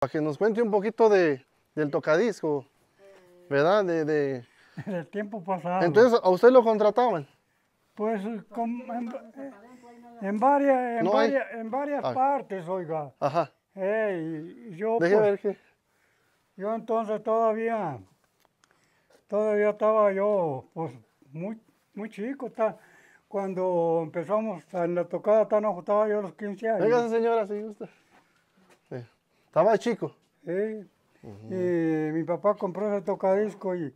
Para que nos cuente un poquito de, del tocadisco, ¿verdad? De, Del tiempo pasado. Entonces, ¿a usted lo contrataban? Pues eh, en, varias, en varias, en varias partes, oiga. Ajá. yo, pues, yo entonces todavía, todavía estaba yo, pues, muy, muy chico, cuando empezamos en la tocada, tan estaba yo a los 15 años. Véngase señora, si gusta. Estaba chico. Sí. Y mi papá compró ese tocadisco y,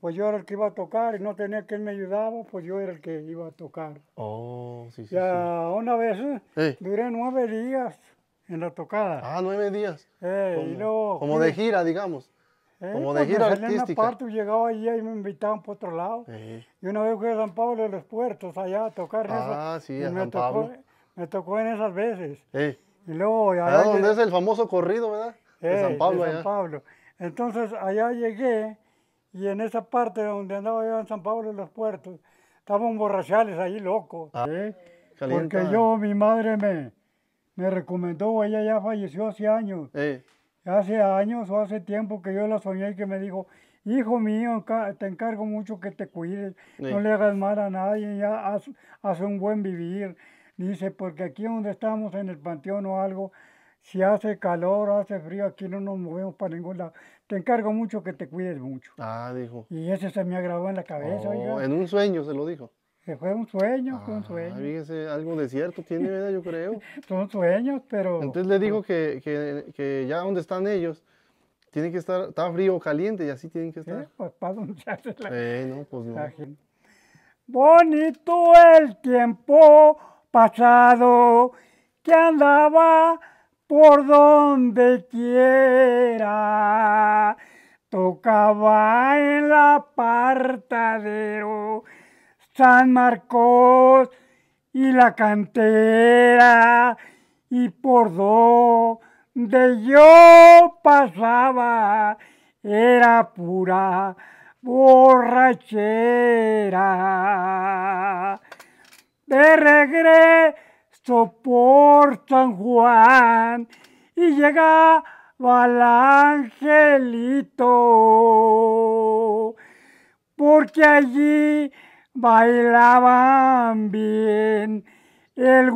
pues yo era el que iba a tocar y no tenía quien me ayudaba, pues yo era el que iba a tocar. Oh, sí, sí. Ya una vez ¿eh? duré nueve días en la tocada. Ah, nueve días. como, de gira, digamos. como de pues, gira artística. Parte, llegaba allí y me invitaban por otro lado. Y una vez fui a San Pablo de los Puertos allá a tocar. Ah, sí, a San Pablo. me tocó en esas veces. Y luego allá. donde es el famoso corrido, ¿verdad? de eh, San Pablo. Entonces allá llegué y en esa parte donde andaba yo en San Pablo, en los puertos, estaban borrachales ahí locos. Ah, Porque yo, mi madre me, me recomendó, ella ya falleció hace años. Hace años o hace tiempo que yo la soñé y que me dijo, hijo mío, te encargo mucho que te cuides, no le hagas mal a nadie, ya haz un buen vivir. Dice, porque aquí donde estamos, en el panteón o algo, si hace calor, o hace frío, aquí no nos movemos para ningún lado. Te encargo mucho que te cuides mucho. Ah, dijo. Y ese se me agravó en la cabeza. Oh, en un sueño se lo dijo. Que fue un sueño, fue un ah, sueño. Fíjese, algo de cierto tiene, Yo creo. Son sueños, pero... Entonces le dijo que, ya donde están ellos, tienen que estar, está frío o caliente y así tienen que estar. pues para la, eh, no, pues no. Bonito el tiempo pasado que andaba por donde quiera. Tocaba en la apartadero San Marcos y la cantera y por donde yo pasaba era pura borrachera de regreso por San Juan y llegaba el angelito, porque allí bailaban bien el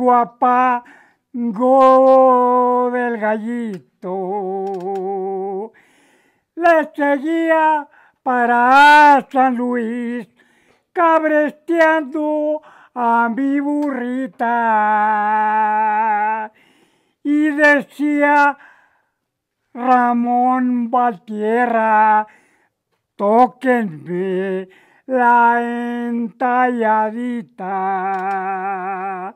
go del gallito. Le seguía para San Luis, cabresteando a mi burrita y decía Ramón Valtierra, toquenme la entalladita.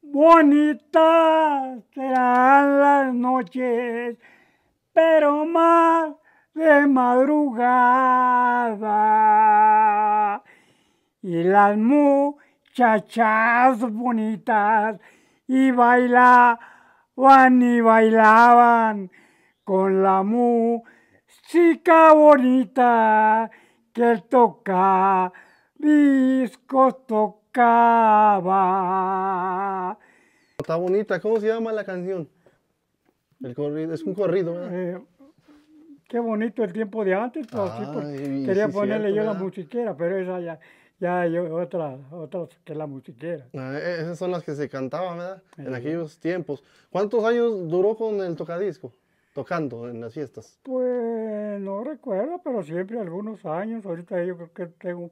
Bonitas serán las noches, pero más de madrugada. Y las chachas bonitas y bailaban y bailaban con la mu chica bonita que toca discos tocaba. Está bonita, ¿cómo se llama la canción? El corrido, es un corrido, eh, qué bonito el tiempo de antes, pues, pues, quería ponerle yo la musiquera, pero esa ya, ya hay otras que la musiquera. Ah, e, esas son las que se cantaban, ¿verdad? En eh. aquellos tiempos. ¿Cuántos años duró con el tocadisco? Tocando en las fiestas. Pues no recuerdo, pero siempre algunos años. Ahorita yo creo que tengo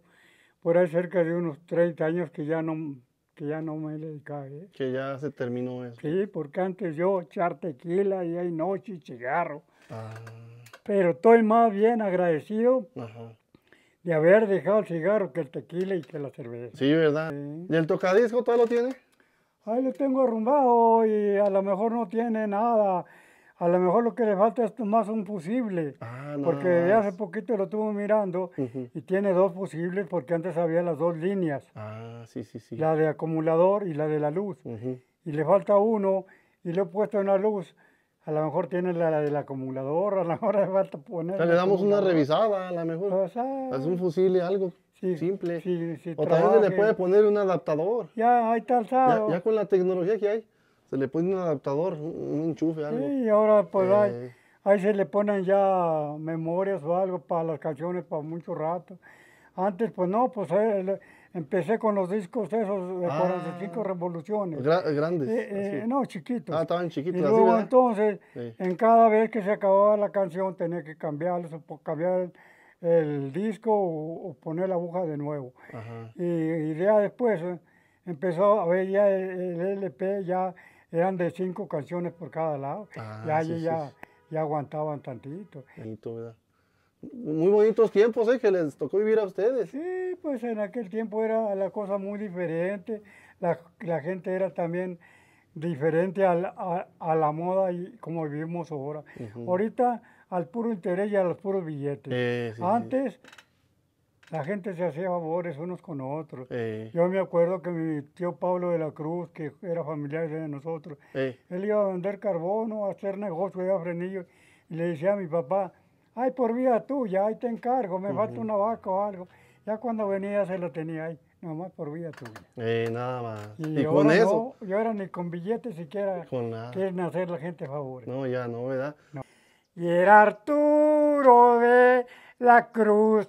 por ahí cerca de unos 30 años que ya no, que ya no me dedicaba. ¿eh? Que ya se terminó eso. Sí, porque antes yo echar tequila y hay noche y cigarro. Ah. Pero estoy más bien agradecido Ajá de haber dejado el cigarro, que el tequila y que la cerveza. Sí, ¿verdad? ¿Y el tocadisco todavía lo tiene? Ahí lo tengo arrumbado y a lo mejor no tiene nada. A lo mejor lo que le falta es más un fusible. Ah, no. Porque hace poquito lo estuve mirando y tiene dos fusibles porque antes había las dos líneas. Ah, sí, sí, sí. La de acumulador y la de la luz. Y le falta uno y le he puesto una luz a lo mejor tiene la, del acumulador, a lo mejor falta poner. O sea, le damos una revisada, a lo mejor. O sea, un fusil y algo simple. Sí, sí, o también le puede poner un adaptador. Ya, ahí está alzado. Ya, con la tecnología que hay, se le pone un adaptador, un, enchufe, algo. Sí, ahora pues hay ahí, eh. ahí se le ponen ya memorias o algo para las canciones para mucho rato. Antes, pues no, pues eh, Empecé con los discos esos eh, de 45 ah. revoluciones. Eh, grandes. Eh, no, chiquitos. Ah, estaban chiquitos. Y luego entonces, en cada vez que se acababa la canción tenía que cambiar el, disco o, poner la aguja de nuevo. Y, día ya después empezó a ver ya el, LP, ya eran de cinco canciones por cada lado. y ah, ya, ya, aguantaban tantito. Muy bonitos tiempos ¿eh? que les tocó vivir a ustedes. Sí, pues en aquel tiempo era la cosa muy diferente. La, gente era también diferente a, la moda y como vivimos ahora. Ahorita al puro interés y a los puros billetes. Antes la gente se hacía favores unos con otros. Yo me acuerdo que mi tío Pablo de la Cruz, que era familiar de nosotros, él iba a vender carbono, a hacer negocio, iba a frenillo, y le decía a mi papá, ay, por vida tuya, ahí te encargo, me falta una vaca o algo. Ya cuando venía se lo tenía ahí, nomás por vida tuya. Eh, nada más. Y, con eso. yo era ni con billetes siquiera con nada. quieren hacer la gente favores. No, ya no, ¿verdad? Y era Arturo de la Cruz,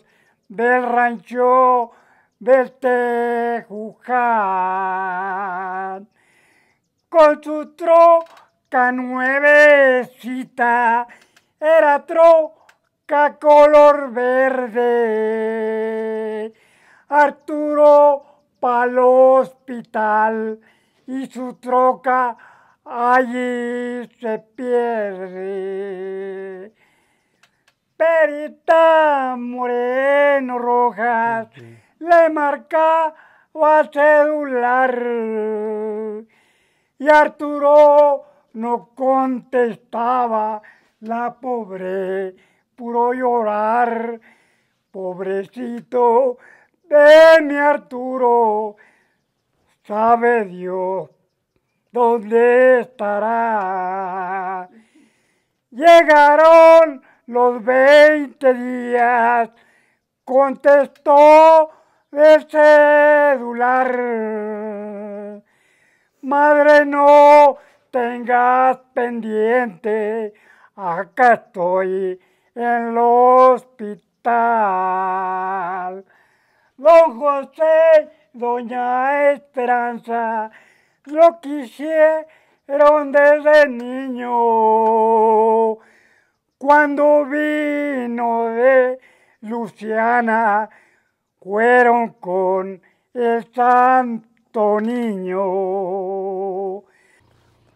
del rancho del Tejuján, con su troca nuevecita, era troca color verde. Arturo pa'l hospital y su troca allí se pierde. Perita Moreno Rojas le marca a celular y Arturo no contestaba la pobre puro llorar. Pobrecito de mi Arturo, sabe Dios dónde estará. Llegaron los veinte días, contestó el celular. Madre, no tengas pendiente, acá estoy en el hospital. Don José, Doña Esperanza, lo quisieron desde niño. Cuando vino de Luciana, fueron con el santo niño.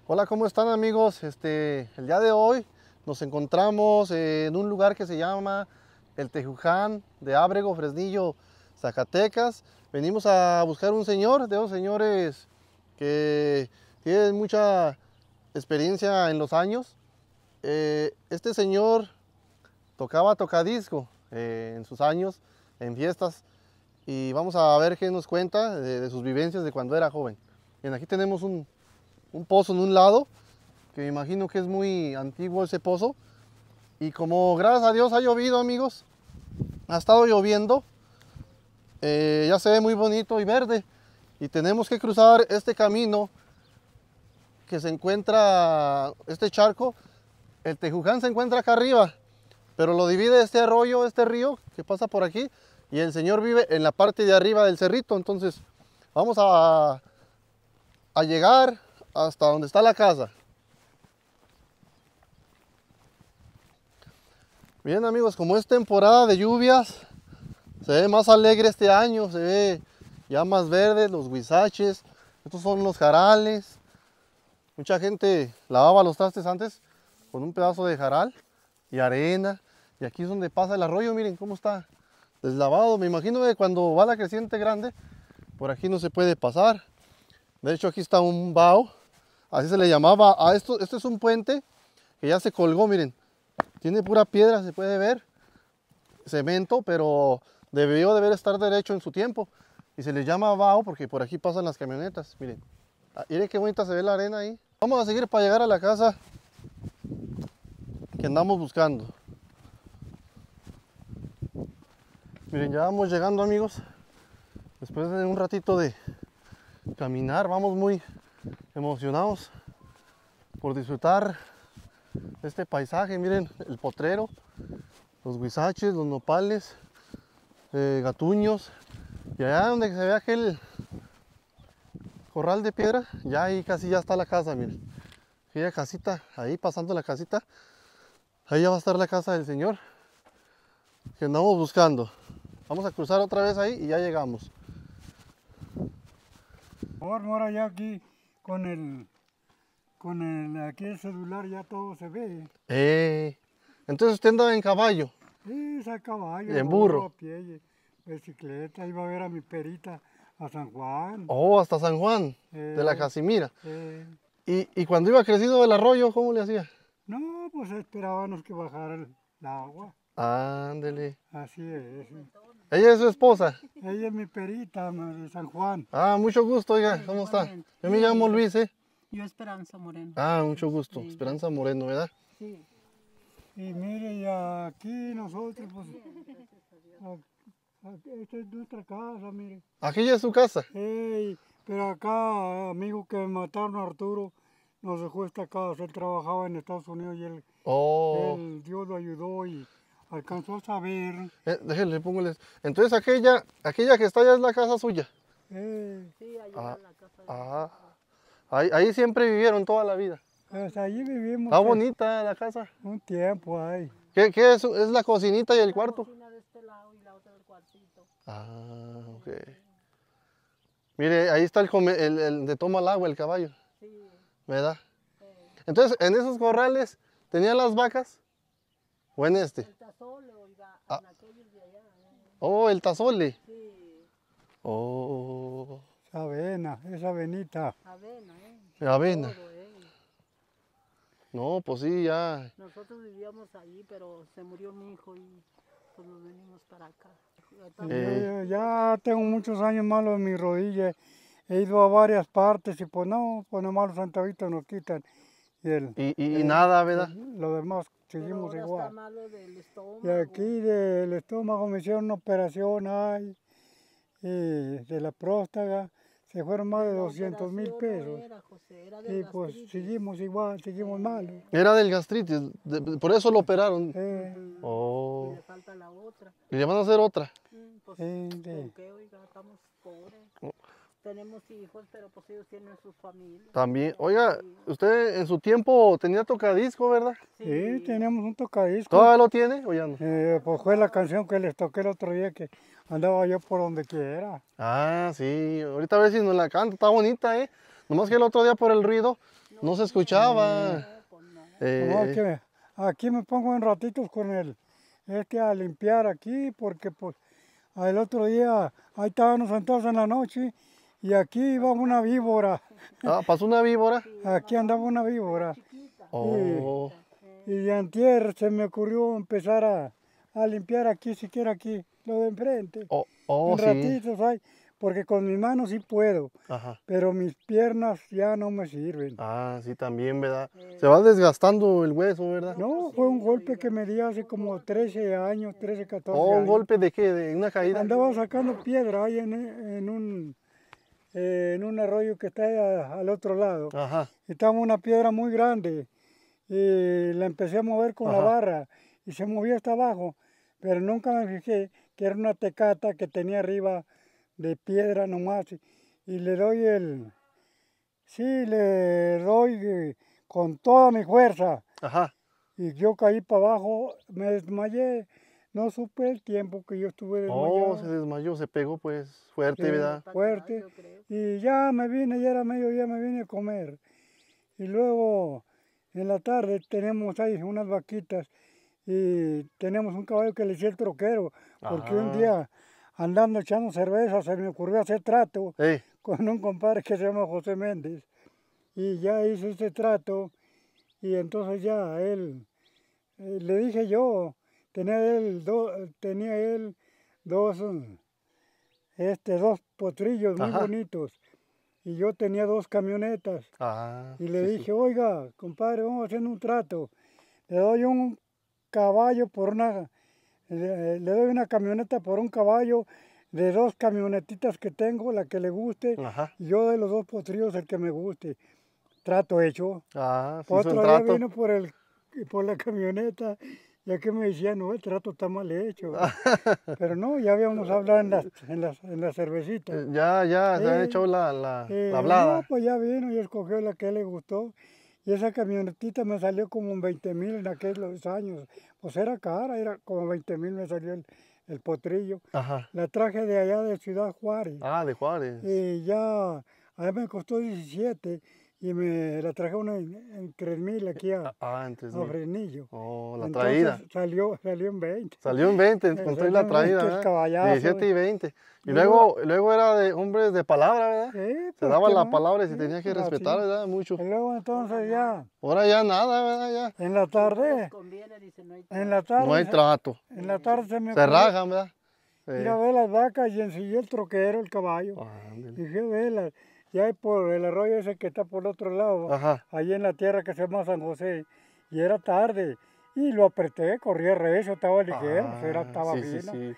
Hola, ¿cómo están amigos? Este, el día de hoy nos encontramos en un lugar que se llama el Tejuján de Ábrego, Fresnillo, Zacatecas. Venimos a buscar un señor, de esos señores que tienen mucha experiencia en los años. Eh, este señor tocaba tocadisco eh, en sus años, en fiestas, y vamos a ver qué nos cuenta de, sus vivencias de cuando era joven. Bien, aquí tenemos un pozo en un lado que me imagino que es muy antiguo ese pozo. Y como gracias a Dios ha llovido, amigos, ha estado lloviendo, eh, ya se ve muy bonito y verde. Y tenemos que cruzar este camino que se encuentra, este charco. El Tejuján se encuentra acá arriba, pero lo divide este arroyo, este río que pasa por aquí. Y el Señor vive en la parte de arriba del cerrito. Entonces, vamos a, a llegar hasta donde está la casa. Bien amigos, como es temporada de lluvias, se ve más alegre este año, se ve ya más verde, los guisaches, estos son los jarales. Mucha gente lavaba los trastes antes con un pedazo de jaral y arena. Y aquí es donde pasa el arroyo, miren cómo está deslavado. Me imagino que cuando va la creciente grande, por aquí no se puede pasar. De hecho aquí está un bao, así se le llamaba a esto. Este es un puente que ya se colgó, miren. Tiene pura piedra, se puede ver. Cemento, pero debió de estar derecho en su tiempo. Y se le llama bao porque por aquí pasan las camionetas. Miren, ah, miren qué bonita se ve la arena ahí. Vamos a seguir para llegar a la casa que andamos buscando. Miren, ya vamos llegando amigos. Después de un ratito de caminar, vamos muy emocionados por disfrutar este paisaje, miren el potrero, los guisaches, los nopales, eh, gatuños, y allá donde se ve aquel corral de piedra, ya ahí casi ya está la casa, miren, aquella casita, ahí pasando la casita, ahí ya va a estar la casa del señor, que andamos buscando, vamos a cruzar otra vez ahí y ya llegamos. Ahora ya aquí con el con el, aquí el celular ya todo se ve. Eh. Entonces usted andaba en caballo. Sí, a caballo. en burro. pie, bicicleta, iba a ver a mi perita a San Juan. Oh, hasta San Juan, de la eh, Casimira. Eh. ¿Y, cuando iba crecido el arroyo, cómo le hacía? No, pues esperábamos que bajara el, agua. Ándele. Así es. ¿Ella es su esposa? Ella es mi perita, de San Juan. Ah, mucho gusto, oiga, ¿cómo está? Yo me llamo Luis, ¿eh? Yo Esperanza Moreno. Ah, mucho este, gusto. Esperanza Moreno, ¿verdad? Sí. Y mire, aquí nosotros, pues, esta es nuestra casa, mire. Aquella es su casa? Sí, pero acá, amigo que mataron a Arturo, nos dejó esta casa. Él trabajaba en Estados Unidos y él, oh. Dios lo ayudó y alcanzó a saber. Eh, Déjenle, póngales. Entonces aquella, aquella que está allá es la casa suya. Sí, allá ah, la casa. De... Ah. Ahí, siempre vivieron toda la vida. Pues allí vivimos. Está pues. bonita ¿eh? la casa. Un tiempo ahí. ¿Qué, qué es, es la cocinita y el cuarto? La cocina de este lado y la otra del cuartito. Ah, ok. Mire, ahí está el, de toma el agua, el caballo. Sí. ¿Verdad? Sí. Entonces, en esos corrales, ¿tenían las vacas? ¿O en este? El tazole, oiga, en ah. aquellos de allá. Oh, el tazole. Sí. Oh. Esa avena, esa avenita. Avena, ¿eh? Avena. Eh. No, pues sí, ya. Nosotros vivíamos ahí, pero se murió mi hijo y pues, nos venimos para acá. Ya tengo muchos años malos en mi rodilla. He ido a varias partes y pues no, pues nomás los santavitos nos quitan. Y, y, nada, ¿verdad? lo demás seguimos igual. Está malo del estómago. Y aquí del estómago me hicieron una operación, ay y eh, de la próstata, se fueron más de 200 mil pesos. y pues seguimos igual, seguimos mal. Era del gastritis, por eso lo operaron. Oh. Y le falta la otra. ¿Y le van a hacer otra? Mm, pues, eh, tenemos hijos, pero pues ellos tienen sus familias. También, oiga, usted en su tiempo tenía tocadisco, ¿verdad? Sí, tenemos un tocadisco. ¿Todavía lo tiene o ya no? Eh, pues fue la canción que les toqué el otro día que andaba yo por donde quiera. Ah, sí, ahorita a ver si nos la canta, está bonita, ¿eh? Nomás que el otro día por el ruido no, se escuchaba. Pues, eh, aquí me pongo en ratitos con él, este a limpiar aquí porque pues el otro día ahí estábamos sentados en la noche y aquí iba una víbora. Ah, ¿pasó una víbora? Aquí andaba una víbora. Oh. Y, antier se me ocurrió empezar a, limpiar aquí, siquiera aquí, lo de enfrente. Oh, oh Un ratito, porque con mis manos sí puedo, pero mis piernas ya no me sirven. Ah, sí, también, ¿verdad? Se va desgastando el hueso, ¿verdad? No, fue un golpe que me di hace como 13 años, 13, 14 años. un golpe de qué? ¿De una caída? Andaba sacando piedra ahí en un en un arroyo que está al otro lado. Ajá. Estaba una piedra muy grande y la empecé a mover con la barra y se movía hasta abajo, pero nunca me fijé que era una tecata que tenía arriba de piedra nomás y, le doy el... Sí, le doy eh, con toda mi fuerza. Y yo caí para abajo, me desmayé no supe el tiempo que yo estuve oh, desmayado. No se desmayó, se pegó pues fuerte, ¿verdad? Fuerte. Y ya me vine, ya era mediodía, me vine a comer. Y luego en la tarde tenemos ahí unas vaquitas y tenemos un caballo que le hice el troquero, porque un día andando echando cerveza se me ocurrió hacer trato con un compadre que se llama José Méndez. Y ya hice ese trato y entonces ya él, eh, le dije yo, Tenía él, tenía dos, este, dos potrillos muy bonitos. Y yo tenía dos camionetas. Ah, y le dije, oiga, compadre, vamos haciendo un trato. Le doy un caballo por una... Le, doy una camioneta por un caballo de dos camionetitas que tengo, la que le guste, y yo de los dos potrillos el que me guste. Trato hecho. Ah, Otro día trato. vino por la camioneta y aquí me decía, no, el trato está mal hecho. Pero no, ya habíamos hablado en la cervecita. las, eh, Ya, ya, se ha hecho la, la, eh, hablada. pues ya vino y escogió la que le gustó. Y esa camionetita me salió como un 20 mil en aquellos años. Pues era cara, era como 20 mil me salió el, potrillo. La traje de allá de Ciudad Juárez. Ah, de Juárez. Y ya, a mí me costó 17 y me la una en, en 3000 eh, aquí a, ah, Oh, la traída. Salió, salió en 20. Salió en 20, eh, encontré la traída. 17 y 20. Eh. Y luego, luego, era de hombres de palabra, ¿verdad? Sí, Se pues daban la palabra y se tenía que pues, respetar, ¿verdad? Mucho. Y luego entonces ya. Ahora ya nada, ¿verdad? Ya. En la tarde. Conviene, dice, no hay trato. En la tarde. No hay trato. En la tarde se me. Se rajan, ¿verdad? Sí. Mira, ve las vacas y ensillé el troquero, el caballo. Ah, dije, ve y ahí por el arroyo ese que está por el otro lado, ahí en la tierra que se llama San José, y era tarde, y lo apreté, corría recio, estaba ligero, pues, ah, estaba bien.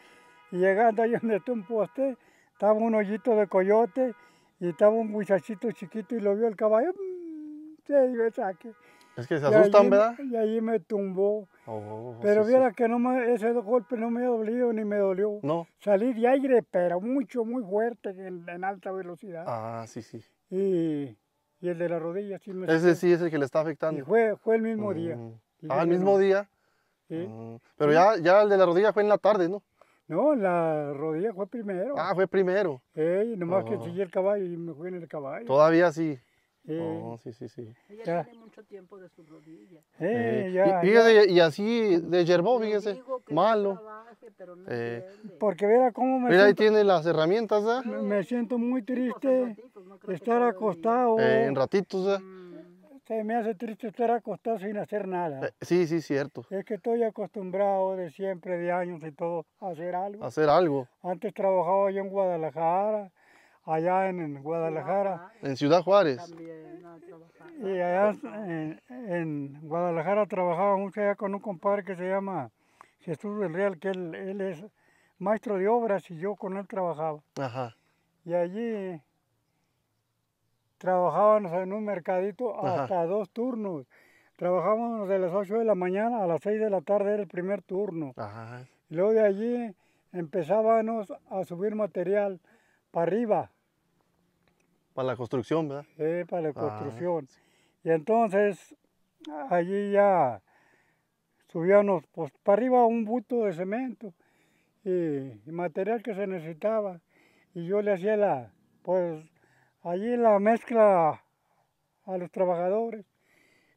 Y llegando ahí donde está un poste, estaba un hoyito de coyote, y estaba un muchachito chiquito y lo vio el caballo, mm, se dio saque. Es que se asustan, ¿verdad? Y ahí me tumbó. Oh, oh, oh, pero viera que no me, ese golpe no me ha dolido ni me dolió. No. Salí de aire, pero mucho, muy fuerte, en, alta velocidad. Ah, sí, sí. Y, el de la rodilla sí me Ese sí es que le está afectando. Y fue, fue el mismo día. Mm. Ah, el mismo día. Sí. Mm. Pero ya, ya el de la rodilla fue en la tarde, ¿no? No, la rodilla fue primero. Ah, fue primero. Sí, nomás que seguí el caballo y me fue en el caballo. Todavía sí. Oh, sí, sí, sí. Ella tiene mucho tiempo de sus rodillas. Eh, eh, y, así de yerbó, fíjese, malo. Eh. Porque verá cómo me Mira, ahí tiene las herramientas, Me, siento muy triste estar acostado. en ratitos, mm. Se me hace triste estar acostado sin hacer nada. sí, sí, cierto. Es que estoy acostumbrado de siempre, de años y todo, a hacer algo. Hacer algo. Antes trabajaba yo en Guadalajara, allá en, Guadalajara. En Ciudad Juárez. y allá en, Guadalajara trabajaba mucho con un compadre que se llama Jesús del Real, que él, es maestro de obras y yo con él trabajaba. Ajá. Y allí trabajábamos en un mercadito hasta dos turnos. Trabajábamos de las 8 de la mañana a las 6 de la tarde era el primer turno. Ajá. Luego de allí empezábamos a subir material para arriba. Para la construcción, ¿verdad? Sí, para la ah. construcción. Y entonces allí ya subíamos pues, para arriba un buto de cemento y, material que se necesitaba. Y yo le hacía la, pues allí la mezcla a los trabajadores.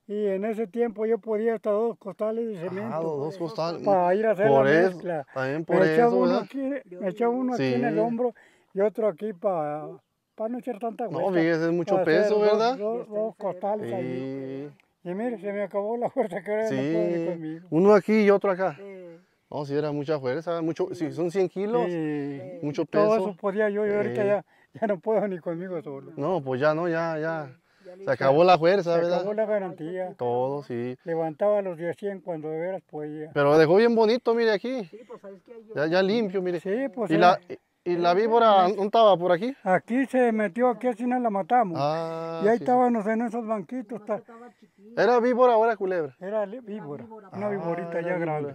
Y en ese tiempo yo podía hasta dos costales de cemento. Ah, dos costales. Para ir a hacer la mezcla. También por me eso, echaba uno, uno aquí en el hombro y otro aquí para no echar tanta vuelta. No, fíjese, es mucho peso, ¿verdad? Dos, costales ahí. Y mire, se me acabó la fuerza que ahora sí. no conmigo. Uno aquí y otro acá. No, si era mucha fuerza, mucho, si son 100 kilos, mucho peso. Todo eso podía yo, yo ahorita ya, ya no puedo ni conmigo solo. No, pues ya no, ya, ya. Se acabó la fuerza, se ¿verdad? Se acabó la garantía. Todo, sí. Levantaba los 10 100 cuando de veras podía. Pero dejó bien bonito, mire aquí. Sí, pues sabes que ya, ya limpio, mire. Sí, pues. Eh. ¿Y la víbora dónde estaba? ¿Por aquí? Aquí se metió, aquí así no la matamos. Ah, y ahí estábamos en esos banquitos. ¿Era víbora o era culebra? Era víbora, una víborita ah, ya grande.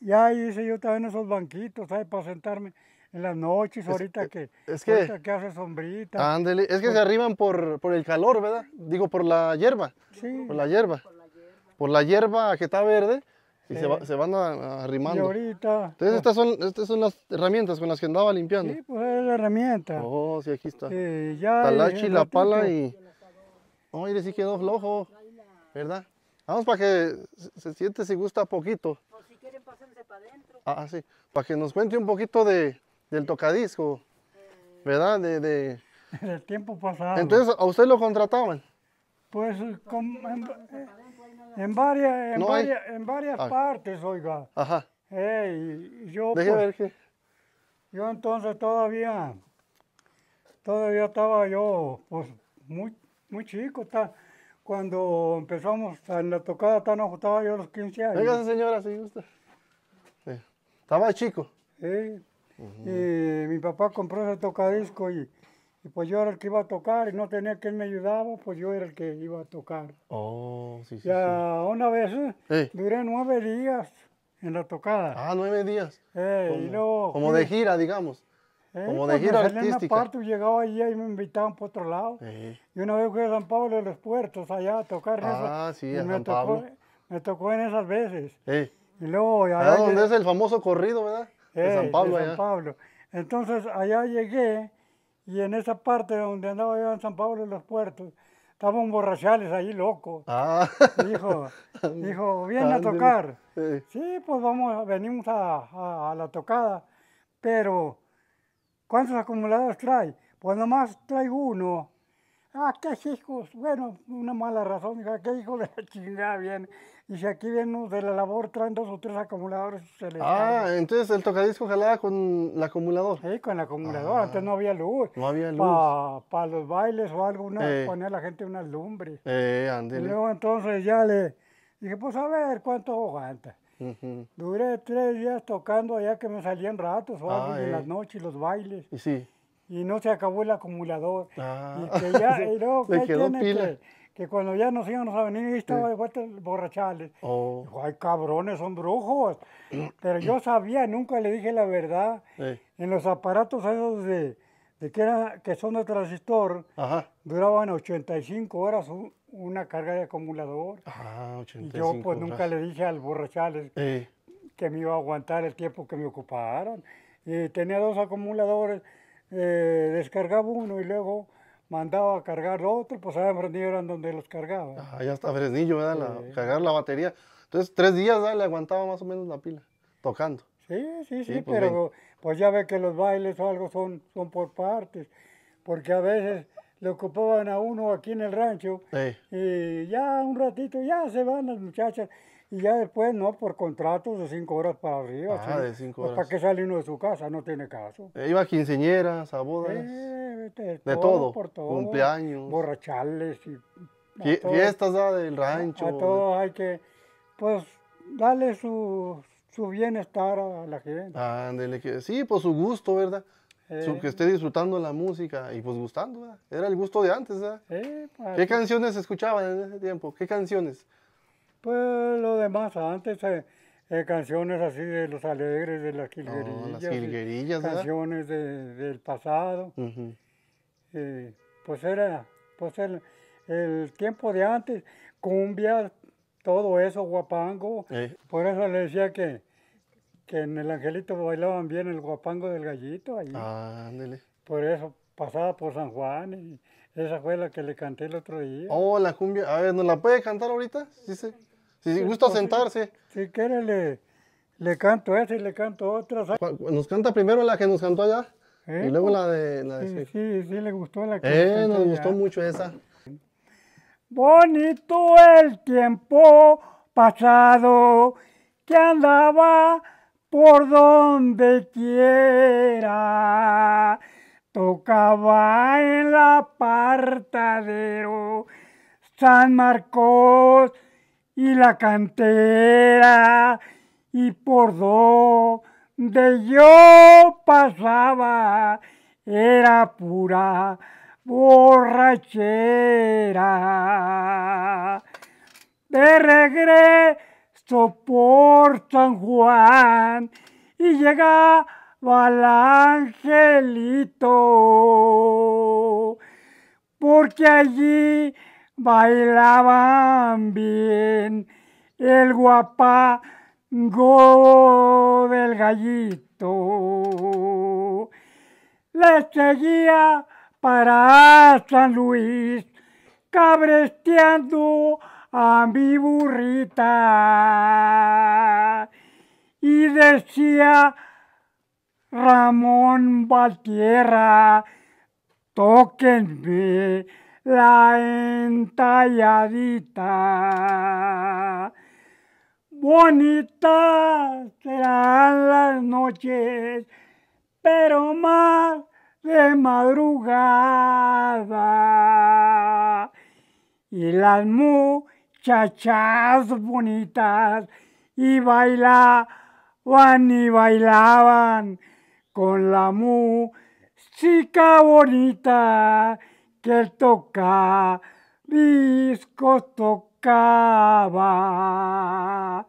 Y, ahí hice yo estaba en esos banquitos, ¿sabes? Para sentarme en las noches, ahorita que, que, hace sombrita. Ándele, es que pues se arriban por, por, el calor, ¿verdad? Digo, por la hierba. Por la hierba. Por la hierba que está verde, y se, se, van arrimando. Y ahorita. Entonces, pues estas son, estas son las herramientas con las que andaba limpiando. Sí, pues es la herramienta. Oh, sí, aquí está. Eh, ya Talachi, la pala y. Oh, mire, sí quedó flojo. ¿Verdad? Vamos para que se siente si gusta poquito. si quieren, de para adentro. Ah, sí. Para que nos cuente un poquito del tocadisco. Eh. ¿Verdad? De, de... Del tiempo pasado. Entonces, ¿a usted lo contrataban? Pues, en varias, en varias, en varias ah. partes, oiga. Ajá. yo, pues, yo entonces todavía, todavía estaba yo, pues, muy, muy chico, cuando empezamos en la tocada tan estaba yo a los 15 años. Véngase señora, si gusta. Estaba chico. Sí. Y mi papá compró ese tocadisco y y pues yo era el que iba a tocar y no tenía quien me ayudaba, pues yo era el que iba a tocar. Oh, sí, sí. Ya una vez eh, duré nueve días en la tocada. Ah, nueve días. Eh, como, y luego, como de gira, digamos. como de pues, gira artística. Parte, llegaba allí y me invitaban por otro lado. Y una vez fui a San Pablo de los Puertos, allá a tocar. Ah, sí, a me San Pablo. Me tocó en esas veces. Y luego... Allá, ah, donde es el famoso corrido, ¿verdad? de San Pablo. De San Pablo. Entonces allá llegué y en esa parte donde andaba yo en San Pablo, de los puertos, estaban borrachales ahí locos. Ah. Dijo, dijo, viene a tocar. Sí. pues vamos, venimos a, la tocada, pero ¿cuántos acumulados trae? Pues nomás trae uno. Ah, qué hijos. Bueno, una mala razón. que qué hijo de la chingada viene. Y si aquí vienen de la labor, traen dos o tres acumuladores. ah, entonces el tocadisco jalaba con el acumulador. Sí, con el acumulador. Ah. antes no había luz. No había luz. Para los bailes o algo, una, eh. poner a la gente unas lumbre. Eh, andele. Y luego entonces ya le dije, pues a ver cuánto aguanta. Duré tres días tocando allá que me salían ratos o ah, algo las eh. noches, los bailes. Y sí y no se acabó el acumulador. Ah. y que ya, y no, que, cuando ya nos íbamos a venir, estaba de vuelta borrachales. Oh. Ay, cabrones, son brujos. Pero yo sabía, nunca le dije la verdad. En los aparatos esos de, que, que son de transistor, duraban 85 horas una carga de acumulador. Ah, y yo pues nunca le dije al borrachales que me iba a aguantar el tiempo que me ocuparon Y tenía dos acumuladores eh, descargaba uno y luego mandaba a cargar otro, pues a ah, en Fresnillo eran donde los cargaba. Ah, allá está Fresnillo, ¿verdad? Cargar la batería. Entonces, tres días le aguantaba más o menos la pila, tocando. Sí, sí, sí, pues, pero pues ya ve que los bailes o algo son, son por partes, porque a veces le ocupaban a uno aquí en el rancho y ya un ratito ya se van las muchachas y ya después, no, por contratos de cinco horas para arriba. Ah, de cinco pues, horas. ¿Para qué sale uno de su casa? No tiene caso. Eh, iba a quinceñeras, a bodas. Eh, de, todo, Cumpleaños. Borrachales y. fiestas ah, del rancho. A todos hay que, pues, darle su, su bienestar a la gente. que, sí, por pues, su gusto, ¿verdad? Eh. que esté disfrutando la música y pues gustando, ¿verdad? Era el gusto de antes, ¿verdad? Pues, ¿Qué canciones escuchaban en ese tiempo? ¿Qué canciones? Pues lo demás, antes eh, eh, canciones así de los alegres, de las oh, jilguerillas. canciones del pasado. Eh, pues era, pues el, el, tiempo de antes, cumbia, todo eso, guapango. Por eso le decía que, en el Angelito bailaban bien el guapango del gallito Por eso pasaba por San Juan y esa fue la que le canté el otro día. Oh, la cumbia. A ver, ¿nos la puede cantar ahorita? dice. Si sí, gusta pues sentarse. Si, quiere le, canto esa y le canto otra ¿Nos canta primero la que nos cantó allá? Y ¿Eh? luego la de... La sí, sí, le gustó la que eh, nos, gustó mucho esa. Bonito el tiempo pasado que andaba por donde quiera. Tocaba en la partadero San Marcos y la cantera y por donde yo pasaba era pura borrachera. De regreso por San Juan y llegaba al angelito, porque allí bailaban bien el go del gallito. Le seguía para San Luis, cabresteando a mi burrita. Y decía Ramón Valtierra, tóquenme la entalladita. Bonitas serán las noches, pero más de madrugada. Y las muchachas bonitas y bailaban y bailaban con la chica bonita que toca discos tocaba.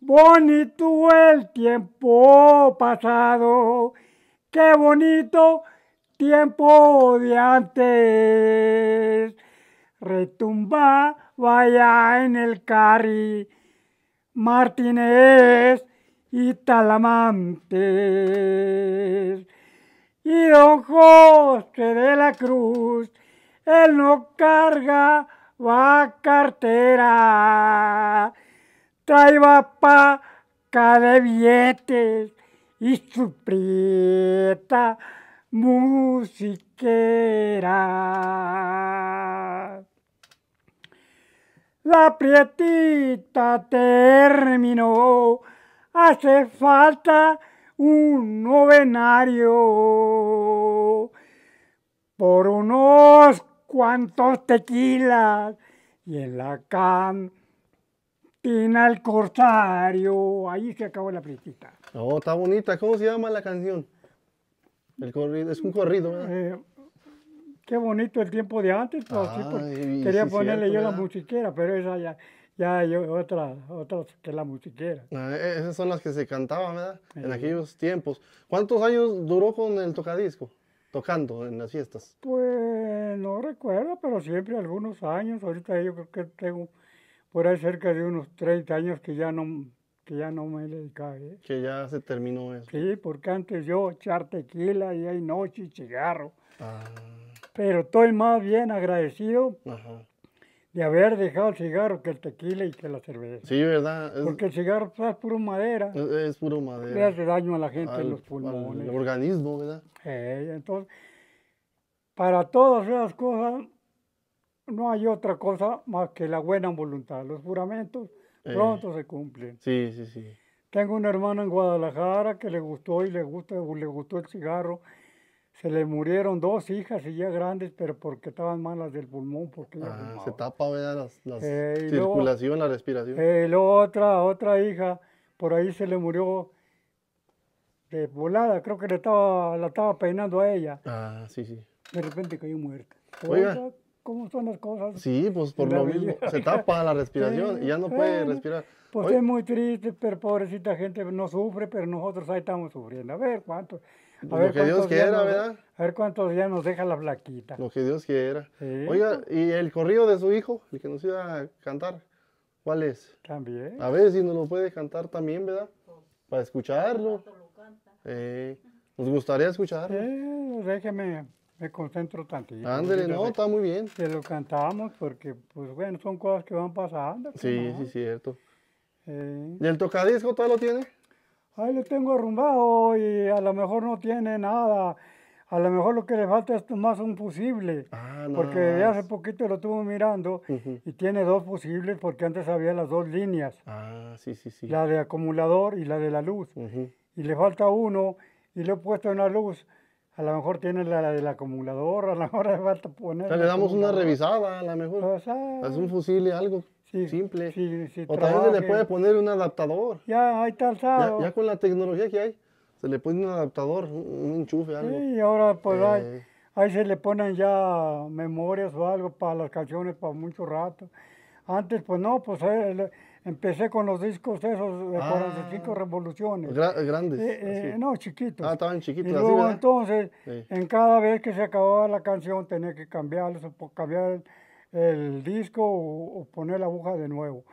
Bonito el tiempo pasado, qué bonito tiempo de antes. Retumba vaya en el cari, Martínez y Talamantes y don José de la Cruz, él no carga va cartera, trae papá de billetes y su prieta musiquera. La prietita terminó, hace falta un novenario por unos cuantos tequilas y en la cantina el corsario. Ahí se acabó la pistita. Oh, está bonita. ¿Cómo se llama la canción? El corrido, es un corrido. Eh, qué bonito el tiempo de antes, pues, pues, quería ponerle yo la musiquera, pero esa ya, ya hay otras otra que la musiquera. Ah, e, esas son las que se cantaban, ¿verdad? En eh. aquellos tiempos. ¿Cuántos años duró con el tocadisco? Tocando en las fiestas. Pues no recuerdo, pero siempre algunos años. Ahorita yo creo que tengo por ahí cerca de unos 30 años que ya no, que ya no me dedicaba. ¿eh? Que ya se terminó eso. Sí, porque antes yo echar tequila y hay noche y cigarro. Ah. Pero estoy más bien agradecido Ajá de haber dejado el cigarro que el tequila y que la cerveza. Sí, ¿verdad? Porque el cigarro pues, es puro madera. Es, puro madera. Le hace daño a la gente los pulmones. El organismo, ¿verdad? entonces, para todas esas cosas no hay otra cosa más que la buena voluntad. Los juramentos eh. pronto se cumplen. Sí, sí, sí. Tengo un hermano en Guadalajara que le gustó y le gusta, le gustó el cigarro se le murieron dos hijas y ya grandes, pero porque estaban malas del pulmón, porque ah, se tapa la las, eh, circulación, la respiración. Eh, luego otra, otra hija, por ahí se le murió de volada, creo que le estaba, la estaba peinando a ella. Ah, sí, sí. De repente cayó muerta. Oiga. ¿Cómo son las cosas? Sí, pues por lo mismo. Se tapa la respiración y ya no puede respirar. Pues es muy triste, pero pobrecita gente no sufre, pero nosotros ahí estamos sufriendo. A ver cuánto lo que Dios quiera, ¿verdad? A ver cuántos días nos deja la plaquita. Lo que Dios quiera. Oiga, ¿y el corrido de su hijo, el que nos iba a cantar? ¿Cuál es? También. A ver si nos lo puede cantar también, ¿verdad? Para escucharlo. nos gustaría escucharlo. déjeme, me concentro tantito. Ándele, no, está muy bien. Que lo cantamos porque, pues bueno, son cosas que van pasando. Sí, sí, cierto. ¿Y el tocadisco todavía lo tiene? ahí lo tengo arrumbado y a lo mejor no tiene nada. A lo mejor lo que le falta es más un fusible. Ah, no. Porque hace poquito lo estuve mirando y tiene dos fusibles porque antes había las dos líneas. Ah, sí, sí, sí. La de acumulador y la de la luz. Y le falta uno y le he puesto una luz. A lo mejor tiene la, la del acumulador, a lo mejor le falta poner. O le damos una revisada, a lo mejor. es un fusible, algo simple. o también se le puede poner un adaptador. Ya, ahí está Ya, ya, con la tecnología que hay, se le pone un adaptador, un, enchufe, algo. Sí, y ahora pues eh. ahí, se le ponen ya memorias o algo para las canciones para mucho rato. Antes pues no, pues eh, empecé con los discos esos de 45 ah. revoluciones. Eh, grandes. no, chiquitos. Ah, estaban chiquitos. Y luego entonces, en cada vez que se acababa la canción tenía que cambiarlos, cambiar el disco o, poner la aguja de nuevo.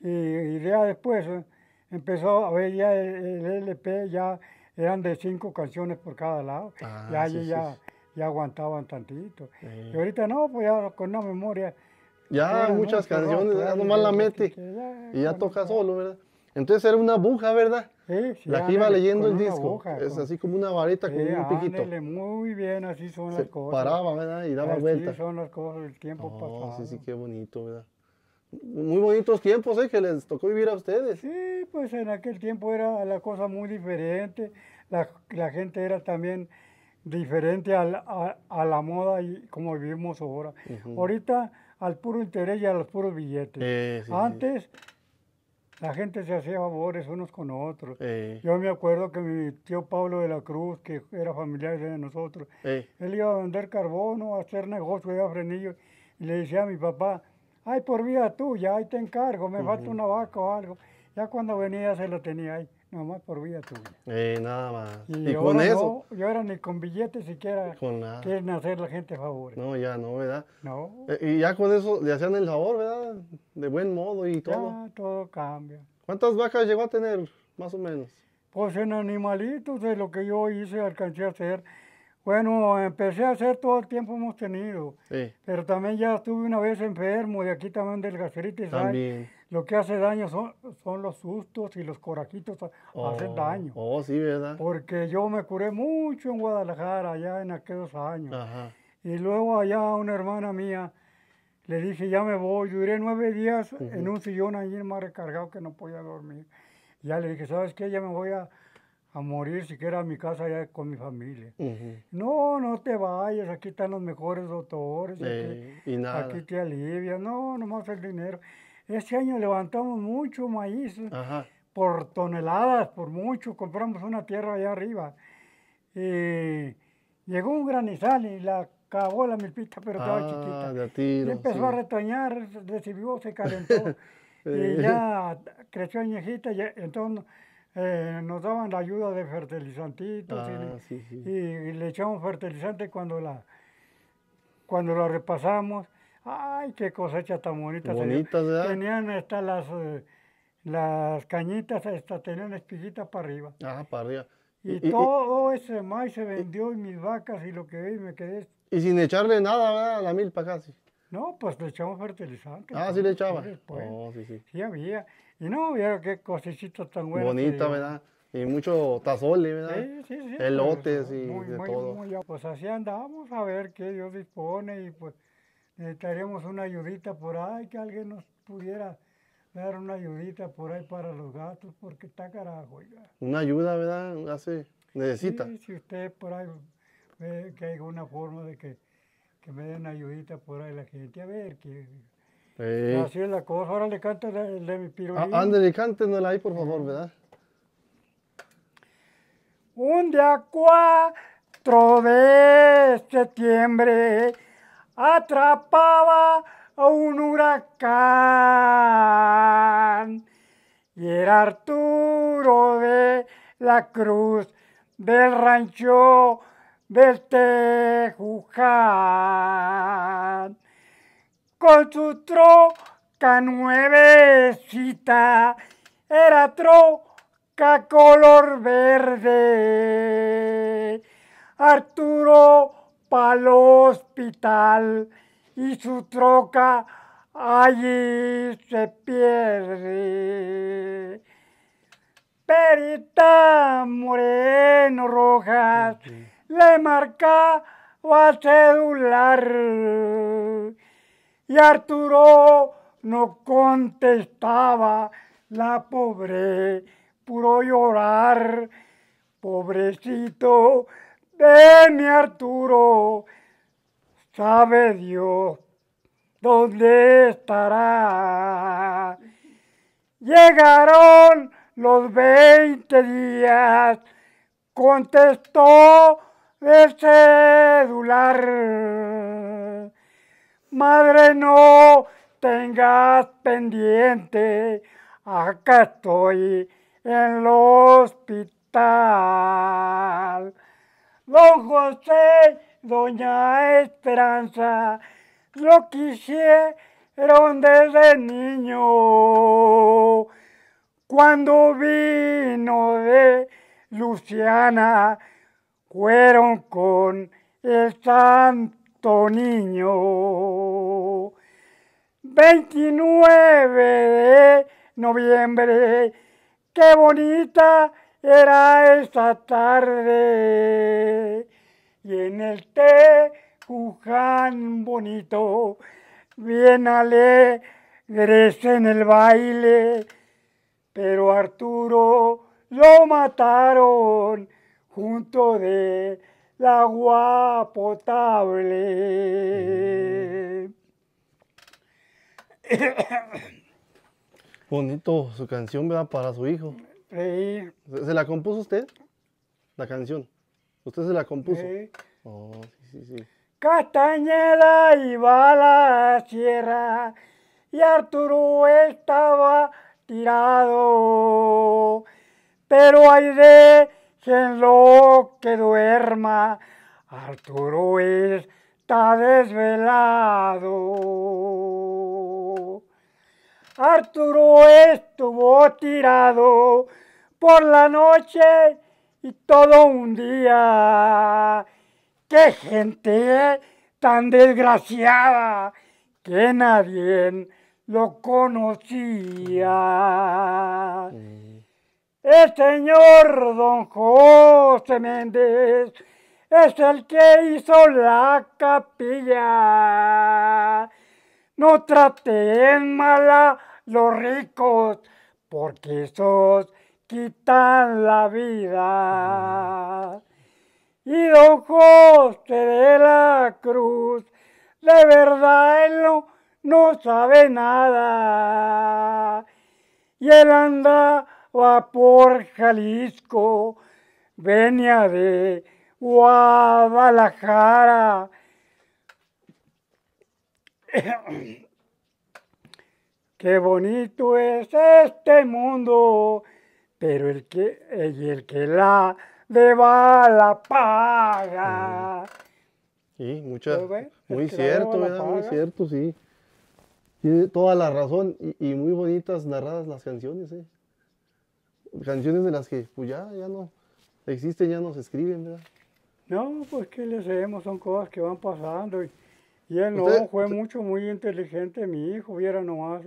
Y, ya después eh, empezó a ver ya el, LP, ya eran de cinco canciones por cada lado. Ah, ya, ya, aguantaban tantito. Eh. Y ahorita no, pues ya con una memoria. Ya muchas canciones, ya nomás la mete. y ya toca solo, ¿verdad? Entonces era una aguja, ¿verdad? Sí, La que iba leyendo el disco. es así como una varita con un piquito. muy bien, así son las cosas. Paraba, ¿verdad? Y daba así son las cosas, el tiempo pasado. Sí, sí, qué bonito, ¿verdad? Muy bonitos tiempos, ¿eh? Que les tocó vivir a ustedes. Sí, pues en aquel tiempo era la cosa muy diferente. La, gente era también diferente a, la moda y como vivimos ahora. Ahorita al puro interés y a los puros billetes. Eh, sí, Antes la gente se hacía favores unos con otros. Eh. Yo me acuerdo que mi tío Pablo de la Cruz, que era familiar de nosotros, eh. él iba a vender carbono, a hacer negocio iba a Frenillo, y le decía a mi papá, ay, por vida tuya, ahí te encargo, me falta una vaca o algo. Ya cuando venía se lo tenía ahí más por vida tuya. Eh, nada más. Y, con eso. Yo y ahora ni con billetes siquiera con nada. quieren hacer la gente favor. No, ya no, ¿verdad? No. Eh, y ya con eso le hacían el favor, ¿verdad? De buen modo y todo. Ya, todo cambia. ¿Cuántas vacas llegó a tener, más o menos? Pues en animalitos, de lo que yo hice, alcancé a hacer. Bueno, empecé a hacer todo el tiempo hemos tenido. Sí. Pero también ya estuve una vez enfermo, de aquí también del gastritis. También. Lo que hace daño son, los sustos y los corajitos hacen oh, daño. Oh, sí, ¿verdad? Porque yo me curé mucho en Guadalajara, allá en aquellos años. Y luego allá una hermana mía le dije, ya me voy, iré nueve días en un sillón allí más recargado que no podía dormir. Ya le dije, ¿sabes qué? Ya me voy a, a morir siquiera a mi casa ya con mi familia. No, no te vayas, aquí están los mejores doctores, y nada. aquí te alivia no, nomás el dinero. Este año levantamos mucho maíz eh, por toneladas, por mucho. Compramos una tierra allá arriba. Y eh, llegó un granizal y la acabó la milpita, pero estaba ah, chiquita. empezó a retoñar, recibió, se calentó. y ya creció añejita, y entonces eh, nos daban la ayuda de fertilizantitos ah, y, le, echamos fertilizante cuando la, cuando la repasamos. Ay, qué cosecha tan bonita. Bonitas, ¿verdad? Tenían estas las, eh, las cañitas, hasta tenían espiguitas para arriba. Ajá, para arriba. Y, todo ese maíz se vendió y, mis vacas y lo que vi, me quedé. Y sin echarle nada, ¿verdad? A la milpa casi. No, pues le echamos fertilizante. Ah, sí le echaba. No, pues, pues, oh, sí, sí. sí había. Y no, vieron qué cosechitos tan buenos. Bonita, ¿verdad? y mucho tazole, ¿verdad? Sí, sí, sí. Pues, Elotes y muy, de muy, todo. Muy, pues así andamos a ver qué Dios dispone y pues necesitaríamos eh, una ayudita por ahí, que alguien nos pudiera dar una ayudita por ahí para los gatos, porque está carajo, ya. Una ayuda, ¿verdad? Hace, necesita. si usted por ahí ve que hay una forma de que, que me den ayudita por ahí la gente, a ver, que... Eh. Así es la cosa, ahora le canta el de mi pirulín. Ah, Ándale, cántenela ahí, por favor, ¿verdad? Un día cuatro de septiembre atrapaba a un huracán. Y era Arturo de la Cruz del rancho del Tejuján. Con su troca nuevecita, era troca color verde. Arturo pa'l hospital y su troca allí se pierde. Perita Moreno Rojas le marca a celular y Arturo no contestaba, la pobre puro llorar, pobrecito de mi Arturo, sabe Dios dónde estará. Llegaron los veinte días, contestó el celular. Madre, no tengas pendiente, acá estoy en el hospital don José, doña Esperanza. Lo quisieron desde niño. Cuando vino de Luciana, fueron con el santo niño. 29 de noviembre, qué bonita era esta tarde y en el té Cuján bonito, bien alegres en el baile, pero Arturo lo mataron junto de la agua potable. Bonito su canción, ¿verdad? Para su hijo. ¿Se la compuso usted? La canción. ¿Usted se la compuso? oh, sí, sí, sí. Castañeda iba a la sierra y Arturo estaba tirado. Pero hay de quien lo que duerma, Arturo está desvelado. Arturo estuvo tirado por la noche y todo un día. ¡Qué gente ¿eh? tan desgraciada que nadie lo conocía! El señor don José Méndez es el que hizo la capilla. No en mala los ricos, porque esos quitan la vida. Mm. Y don José de la Cruz, de verdad él no, sabe nada. Y él andaba por Jalisco, venía de Guadalajara. Qué bonito es este mundo, pero el que, el, que la deba la paga. Sí, muchas, muy cierto, ¿verdad? muy cierto, sí. Tiene toda la razón y, muy bonitas narradas las canciones, eh. Canciones de las que pues, ya, ya no existen, ya no se escriben, ¿verdad? No, pues que le hacemos, son cosas que van pasando y, él no, fue mucho, muy inteligente mi hijo, viera nomás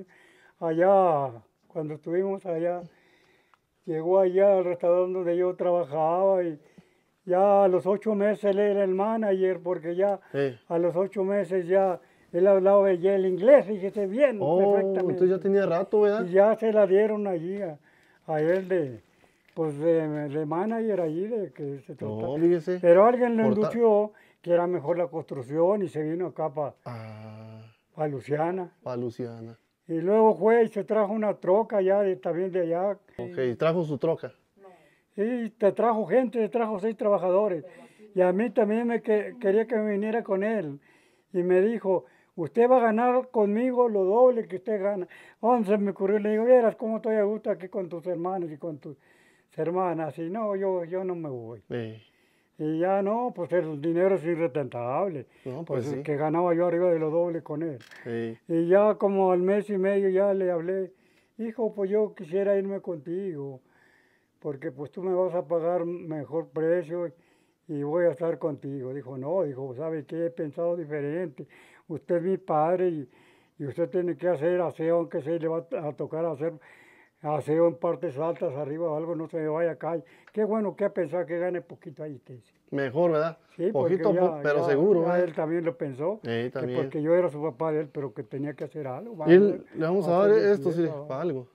allá, cuando estuvimos allá, llegó allá al restaurante donde yo trabajaba y ya a los ocho meses él era el manager porque ya a los ocho meses ya él hablaba ya el inglés, fíjese bien, oh, perfectamente. Entonces ya tenía rato, ¿verdad? Y ya se la dieron allí a, él de, pues de, manager allí de que se trataba. Pero alguien lo indució que era mejor la construcción y se vino acá para ah. Luciana. Para Luciana. Y luego fue y se trajo una troca ya también de allá. Ok, y trajo su troca. Y te trajo gente, te trajo seis trabajadores. Y a mí también me que, quería que viniera con él. Y me dijo, usted va a ganar conmigo lo doble que usted gana. Once me ocurrió, y le digo, vieras cómo estoy a gusto aquí con tus hermanos y con tus hermanas. Y no, yo, yo no me voy. Sí. Y ya no, pues el dinero es irretentable. pues, pues Que ganaba yo arriba de lo doble con él. Y ya como al mes y medio ya le hablé, hijo, pues yo quisiera irme contigo, porque pues tú me vas a pagar mejor precio y voy a estar contigo. Dijo, no, dijo, ¿sabe qué? He pensado diferente. Usted es mi padre y, usted tiene que hacer aseo, aunque se le va a tocar hacer aseo en partes altas, arriba o algo, no se vaya a caer. Qué bueno que ha pensado que gane poquito ahí Mejor, ¿verdad? Sí, poquito, ya, pues, pero seguro. él también lo pensó. Sí, también. porque yo era su papá de él, pero que tenía que hacer algo. él, le vamos a, dar esto, sí, para algo.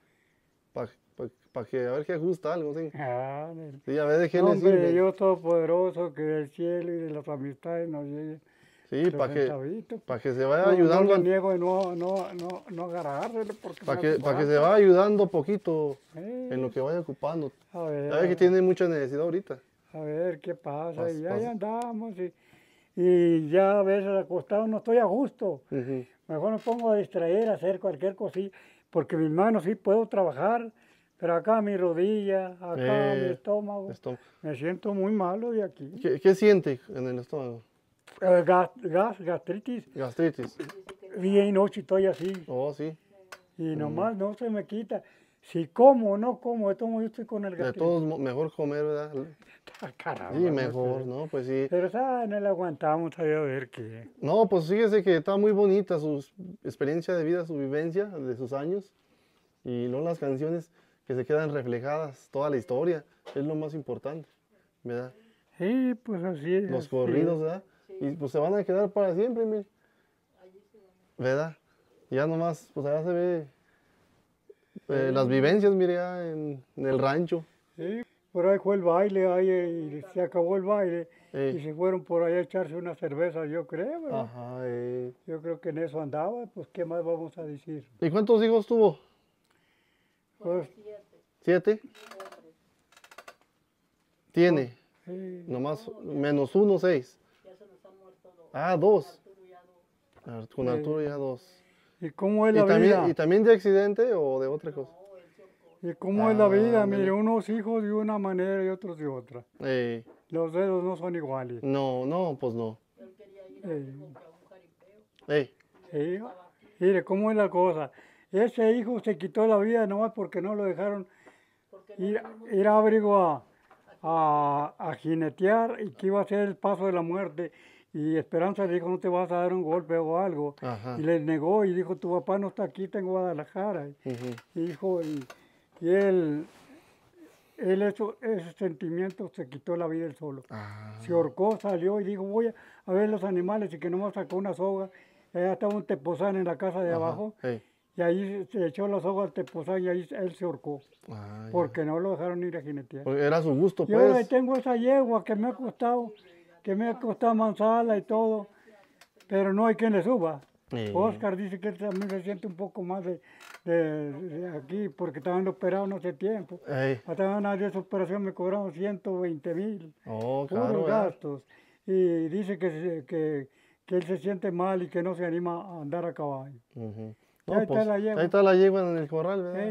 Para, que a ver qué ajusta algo, sí. Ah, sí a ver de qué Hombre, Dios Todopoderoso, que del cielo y de las amistades nos llegue Sí, para que, pues. que se vaya ayudando. No no, no, Para que, se vaya ayudando poquito en lo que vaya ocupando. A ver. que tiene mucha necesidad ahorita. A ver qué pasa. y ya, andamos y, ya a veces acostado no estoy a gusto. Mejor me pongo a distraer, a hacer cualquier cosilla. Porque mis manos sí puedo trabajar, pero acá mi rodilla, acá mi eh, estómago, Me siento muy malo de aquí. ¿Qué, qué siente en el estómago? Eh, gas, gastritis. Gastritis. Día y noche estoy así. Oh, sí. Y mm. nomás no se me quita. Si como o no como, de todo yo estoy con el gastritis. De todos, mejor comer, ¿verdad? Ah, caramba, sí, mejor, no, Pues sí. Pero esa ah, no la aguantamos a ver qué. No, pues fíjese que está muy bonita su experiencia de vida, su vivencia de sus años. Y luego las canciones que se quedan reflejadas, toda la historia, es lo más importante, ¿verdad? Sí, pues así es. Los corridos, ¿verdad? Y pues se van a quedar para siempre, mire. ¿Verdad? Ya nomás, pues allá se ve eh, las vivencias, mire, en, el rancho. Sí, por ahí fue el baile, ahí eh, se acabó el baile. Y se fueron por allá a echarse una cerveza, yo creo, Ajá, Yo creo que en eso andaba, pues qué más vamos a decir. ¿Y cuántos hijos tuvo? Pues, ¿Siete? ¿Tiene? Sí. Nomás menos uno, seis. Ah, ah dos. Con Arturo ya dos. ¿Y cómo es la ¿Y vida? También, ¿Y también de accidente o de otra cosa? ¿Y cómo es la ah, vida? Mire, unos hijos de una manera y otros de otra. Los dedos no son iguales. No, no, pues no. Mire, ¿cómo es la cosa? Ese hijo se quitó la vida nomás porque no lo dejaron ir, a abrigo a, a jinetear y que iba a ser el paso de la muerte. Y Esperanza le dijo, no te vas a dar un golpe o algo. Y le negó y dijo, tu papá no está aquí, está en Guadalajara. Y él, él ese sentimiento se quitó la vida él solo. Ah. Se ahorcó, salió y dijo, voy a, ver los animales y que no me sacó una soga. Allá estaba un tepozán en la casa de abajo. Y ahí se echó la soga al teposán y ahí él se ahorcó. Ah, porque no lo dejaron ir a jinetear. Pues era su gusto, pues. Yo tengo esa yegua que me ha costado que me ha costado manzala y todo, pero no hay quien le suba. Oscar dice que él también se siente un poco más de, aquí porque estaban operados no hace tiempo. Hasta una de esa operación me cobraron 120 mil oh, los gastos. Y dice que, él se siente mal y que no se anima a andar a caballo. ahí, está pues, la yegua. ahí está la yegua en el corral, ¿verdad?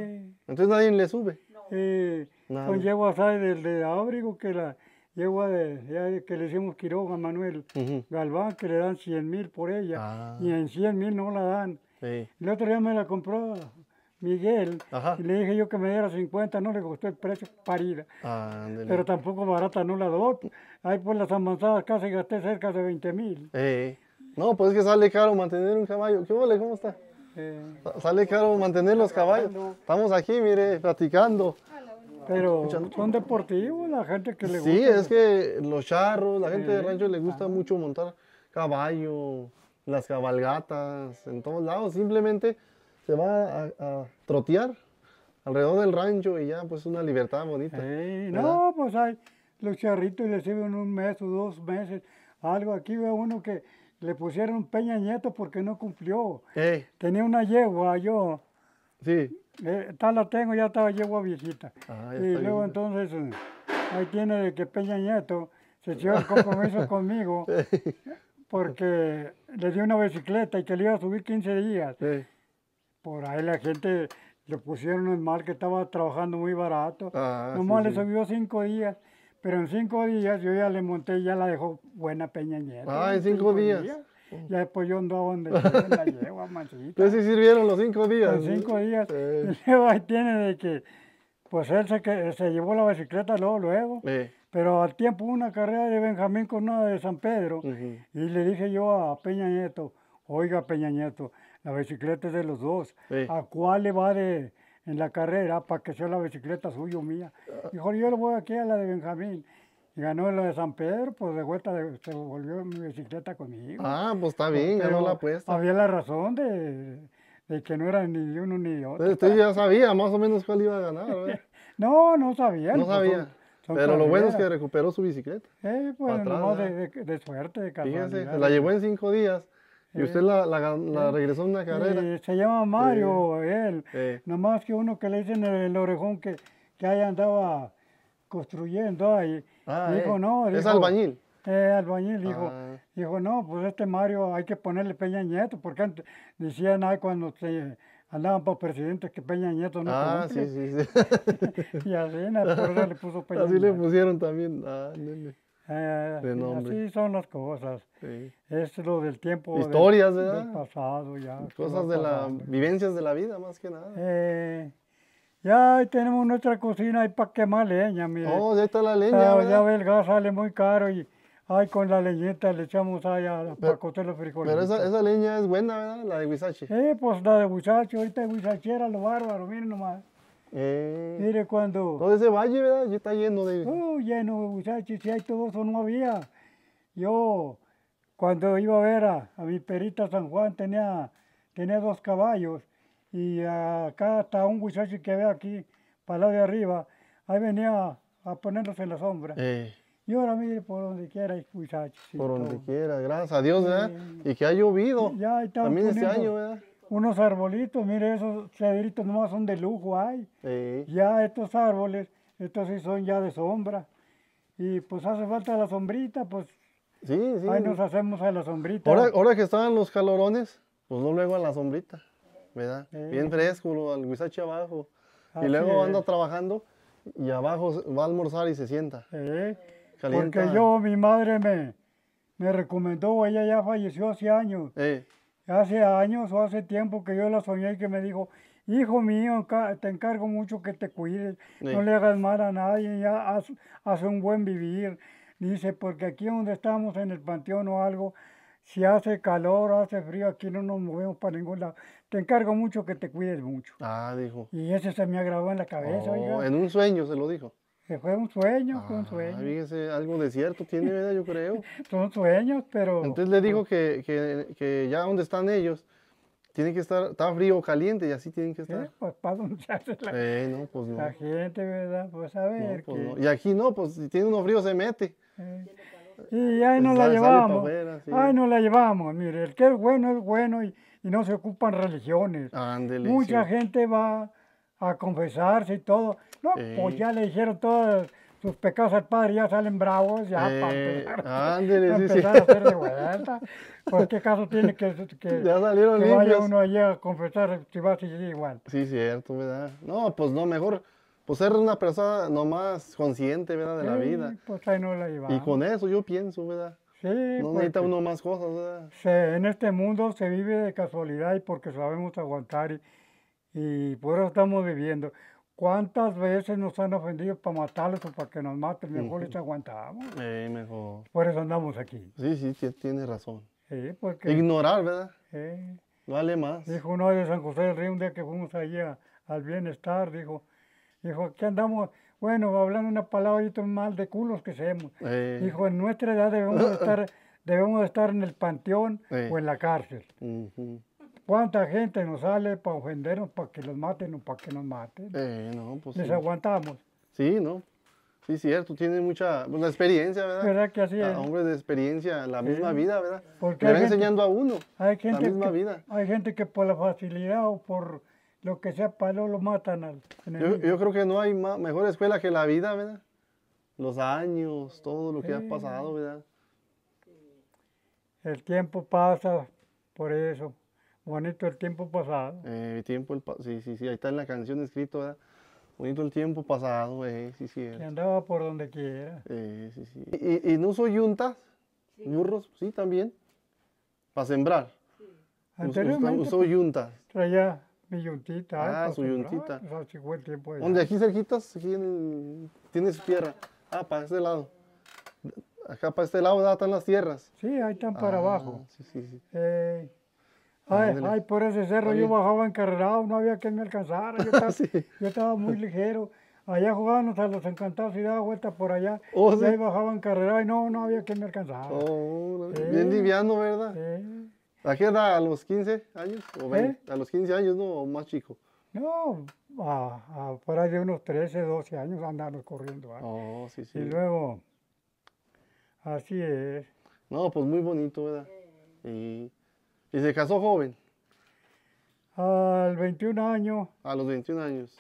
Entonces nadie le sube. Eh, Son yeguas del de abrigo que la, yegua de, que le hicimos Quiroga Manuel Galván, que le dan 100 mil por ella, ah. y en 100 mil no la dan. El otro día me la compró Miguel, y le dije yo que me diera 50, no le costó el precio, parida. Pero tampoco barata no la doy. Ahí por pues las avanzadas casi gasté cerca de 20 mil. Eh. No, pues es que sale caro mantener un caballo. ¿Qué vale? ¿Cómo está? Eh. Sale caro mantener los caballos. Estamos aquí, mire, platicando. Pero son deportivos, la gente que le gusta. Sí, es que los charros, la gente del de rancho le gusta mucho montar caballo, las cabalgatas, en todos lados. Simplemente se va a, trotear alrededor del rancho y ya, pues una libertad bonita. no, pues hay los charritos y les sirven un mes o dos meses, algo. Aquí veo uno que le pusieron Peña Nieto porque no cumplió. Tenía una yegua yo. Sí. Eh, tal la tengo, ya estaba llevo a visita. Ah, y luego entonces, eh, ahí tiene que Peña Nieto se llevó el compromiso conmigo porque le di una bicicleta y que le iba a subir 15 días. Por ahí la gente le pusieron en mal que estaba trabajando muy barato. no ah, Nomás le subió 5 días. Pero en cinco días yo ya le monté y ya la dejó buena Peña Nieto. Ah, en cinco, días. Y después yo andaba donde la yegua, Entonces sirvieron los cinco días. Los cinco días. Y luego ahí tiene de que, pues él se, se llevó la bicicleta luego, luego. Pero al tiempo una carrera de Benjamín con una de San Pedro. Y le dije yo a Peña Nieto, oiga Peña Nieto, la bicicleta es de los dos. ¿A cuál le va de en la carrera para que sea la bicicleta suya o mía? Ah. Dijo, yo le voy aquí a la de Benjamín. Y ganó la de San Pedro, pues de vuelta se volvió mi bicicleta conmigo. Ah, pues está bien, ganó la apuesta. Había la razón de, que no era ni uno ni otro. Pues, usted ya sabía más o menos cuál iba a ganar. no, no sabía. No sabía. Pero lo bueno es que recuperó su bicicleta. Eh, pues nomás de, suerte, de la llevó en cinco días. Y usted eh, la, eh, regresó en una carrera. se llama Mario, él. Nomás que uno que le dicen el, el orejón que, que ahí andaba construyendo ahí. Ah, dijo, eh, no. es albañil. Eh, albañil, dijo. Ah. Dijo, no, pues este Mario hay que ponerle Peña Nieto, porque antes decían ahí cuando se andaban por presidentes que Peña Nieto no Ah, sí, sí, y así, pues, le puso Peña Así le pusieron también. Ah, eh, Así son las cosas. Es lo del tiempo. Historias, del, ¿verdad? pasado, ya. Cosas de las vivencias de la vida, más que nada. Eh, ya tenemos nuestra cocina ahí para quemar leña, mira. Oh, ya está la leña, ah, Ya ve, el gas sale muy caro y ahí con la leñeta le echamos allá para cocer los frijoles. Pero esa, esa, leña es buena, ¿verdad? La de Huizache. Eh, pues la de Huizache, ahorita de Huizache era lo bárbaro, miren nomás. Eh. Mire cuando... Todo ese valle, ¿verdad? Ya está lleno de... Oh, lleno de Huizache, si hay todo eso no había. Yo, cuando iba a ver a, a mi perita San Juan, tenía, tenía dos caballos y acá está un muchacho que ve aquí, para el de arriba, ahí venía a ponernos en la sombra. Eh. Y ahora mire por donde quiera, muchachos. Por donde quiera, gracias a Dios, ¿verdad? y que ha llovido. También este año, ¿verdad? Unos arbolitos, mire, esos cedritos nomás son de lujo, hay. Ya estos árboles, estos sí son ya de sombra. Y pues hace falta la sombrita, pues. Sí, Ahí nos hacemos a la sombrita. Ahora, ahora que están los calorones, pues no luego a la sombrita. ¿verdad? Bien fresco, al guisache abajo. y luego anda trabajando y abajo va a almorzar y se sienta. Porque yo, mi madre me, me recomendó, ella ya falleció hace años. Hace años o hace tiempo que yo la soñé y que me dijo, hijo mío, te encargo mucho que te cuides, no le hagas mal a nadie, ya haz, un buen vivir. Dice, porque aquí donde estamos, en el panteón o algo, si hace calor, hace frío, aquí no nos movemos para ningún lado te encargo mucho que te cuides mucho. Ah, dijo. Y eso se me agravó en la cabeza. Oh, en un sueño se lo dijo. Que fue un sueño, un ah, sueño. Fíjese, algo de cierto tiene, ¿verdad? Yo creo. Son sueños, pero... Entonces le dijo que, que, que ya donde están ellos, Tienen que estar, está frío o caliente y así tienen que estar. pues para ducharse la, eh, no, pues no. la gente, ¿verdad? Pues a ver. Pues y aquí no, pues si tiene uno frío se mete. Y ahí no pues nos la llevamos. Ahí nos la llevamos. Mire, el que es bueno es bueno y y no se ocupan religiones. Ándele. Mucha gente va a confesarse y todo. No, pues ya le dijeron todos sus pecados al padre, ya salen bravos, ya eh. para empezar, empezar a hacer de vuelta. pues qué caso tiene que, que, ya salieron que vaya uno allá a confesar si va a seguir igual. Sí, cierto, ¿verdad? No, pues no, mejor pues ser una persona nomás consciente, ¿verdad? De la vida. Pues ahí no la Y con eso yo pienso, ¿verdad? Sí, no necesita uno más cosas. en este mundo se vive de casualidad y porque sabemos aguantar y, por eso estamos viviendo. ¿Cuántas veces nos han ofendido para matarlos o para que nos maten? Mejor les aguantamos. Eh, mejor. Por eso andamos aquí. Sí, sí, tiene razón. Ignorar, ¿verdad? Vale más. Dijo uno de San José del Río un día que fuimos allí al bienestar, dijo, dijo, aquí andamos, bueno, hablando una palabrita mal de culos que seamos. Dijo, eh. en nuestra edad debemos estar, debemos estar en el panteón eh. o en la cárcel. ¿Cuánta gente nos sale para ofendernos, para que los maten o para que nos maten? Eh, no, pues Les aguantamos. Sí, ¿no? Sí, cierto, tiene mucha una pues, experiencia, ¿verdad? ¿Verdad que así es? Hombres de experiencia, la misma vida, ¿verdad? Porque Le va enseñando a uno hay gente vida. Hay gente que por la facilidad o por lo que sea palo lo matan al Yo, creo que no hay mejor escuela que la vida, ¿verdad? Los años, todo lo que ha pasado, ¿verdad? El tiempo pasa por eso. Bonito el tiempo pasado. el eh, tiempo, el sí, sí, sí, ahí está en la canción escrito, ¿verdad? Bonito el tiempo pasado, eh, sí, sí. Se andaba por donde quiera. Eh, sí, sí. ¿Y, no usó yuntas? Sí. Sí, también. Para sembrar. Sí. Anteriormente. Usó pues, yuntas. Allá yuntita. Ah, su yuntita. Donde aquí cerquitas, tiene su tierra. Ah, para este lado. Acá para este lado están las tierras. Sí, ahí están para ah, abajo. Sí, sí, sí. Ah, ay, por ese cerro yo bajaba encarrerado, no había quien me alcanzara. Yo estaba, muy ligero. Allá jugábamos a los encantados y daba vueltas por allá. Oh, y carrera y no, no había quien me alcanzara. Oh, bien liviano, ¿verdad? ¿A qué edad? ¿A los 15 años? ¿O ¿Eh? ¿A los 15 años, no? ¿O más chico? No, a, a de unos 13, 12 años andamos corriendo. ¿ah? Oh, sí, sí. Y luego, así es. No, pues muy bonito, ¿verdad? Y, ¿Y se casó joven? Al 21 años. A los 21 años.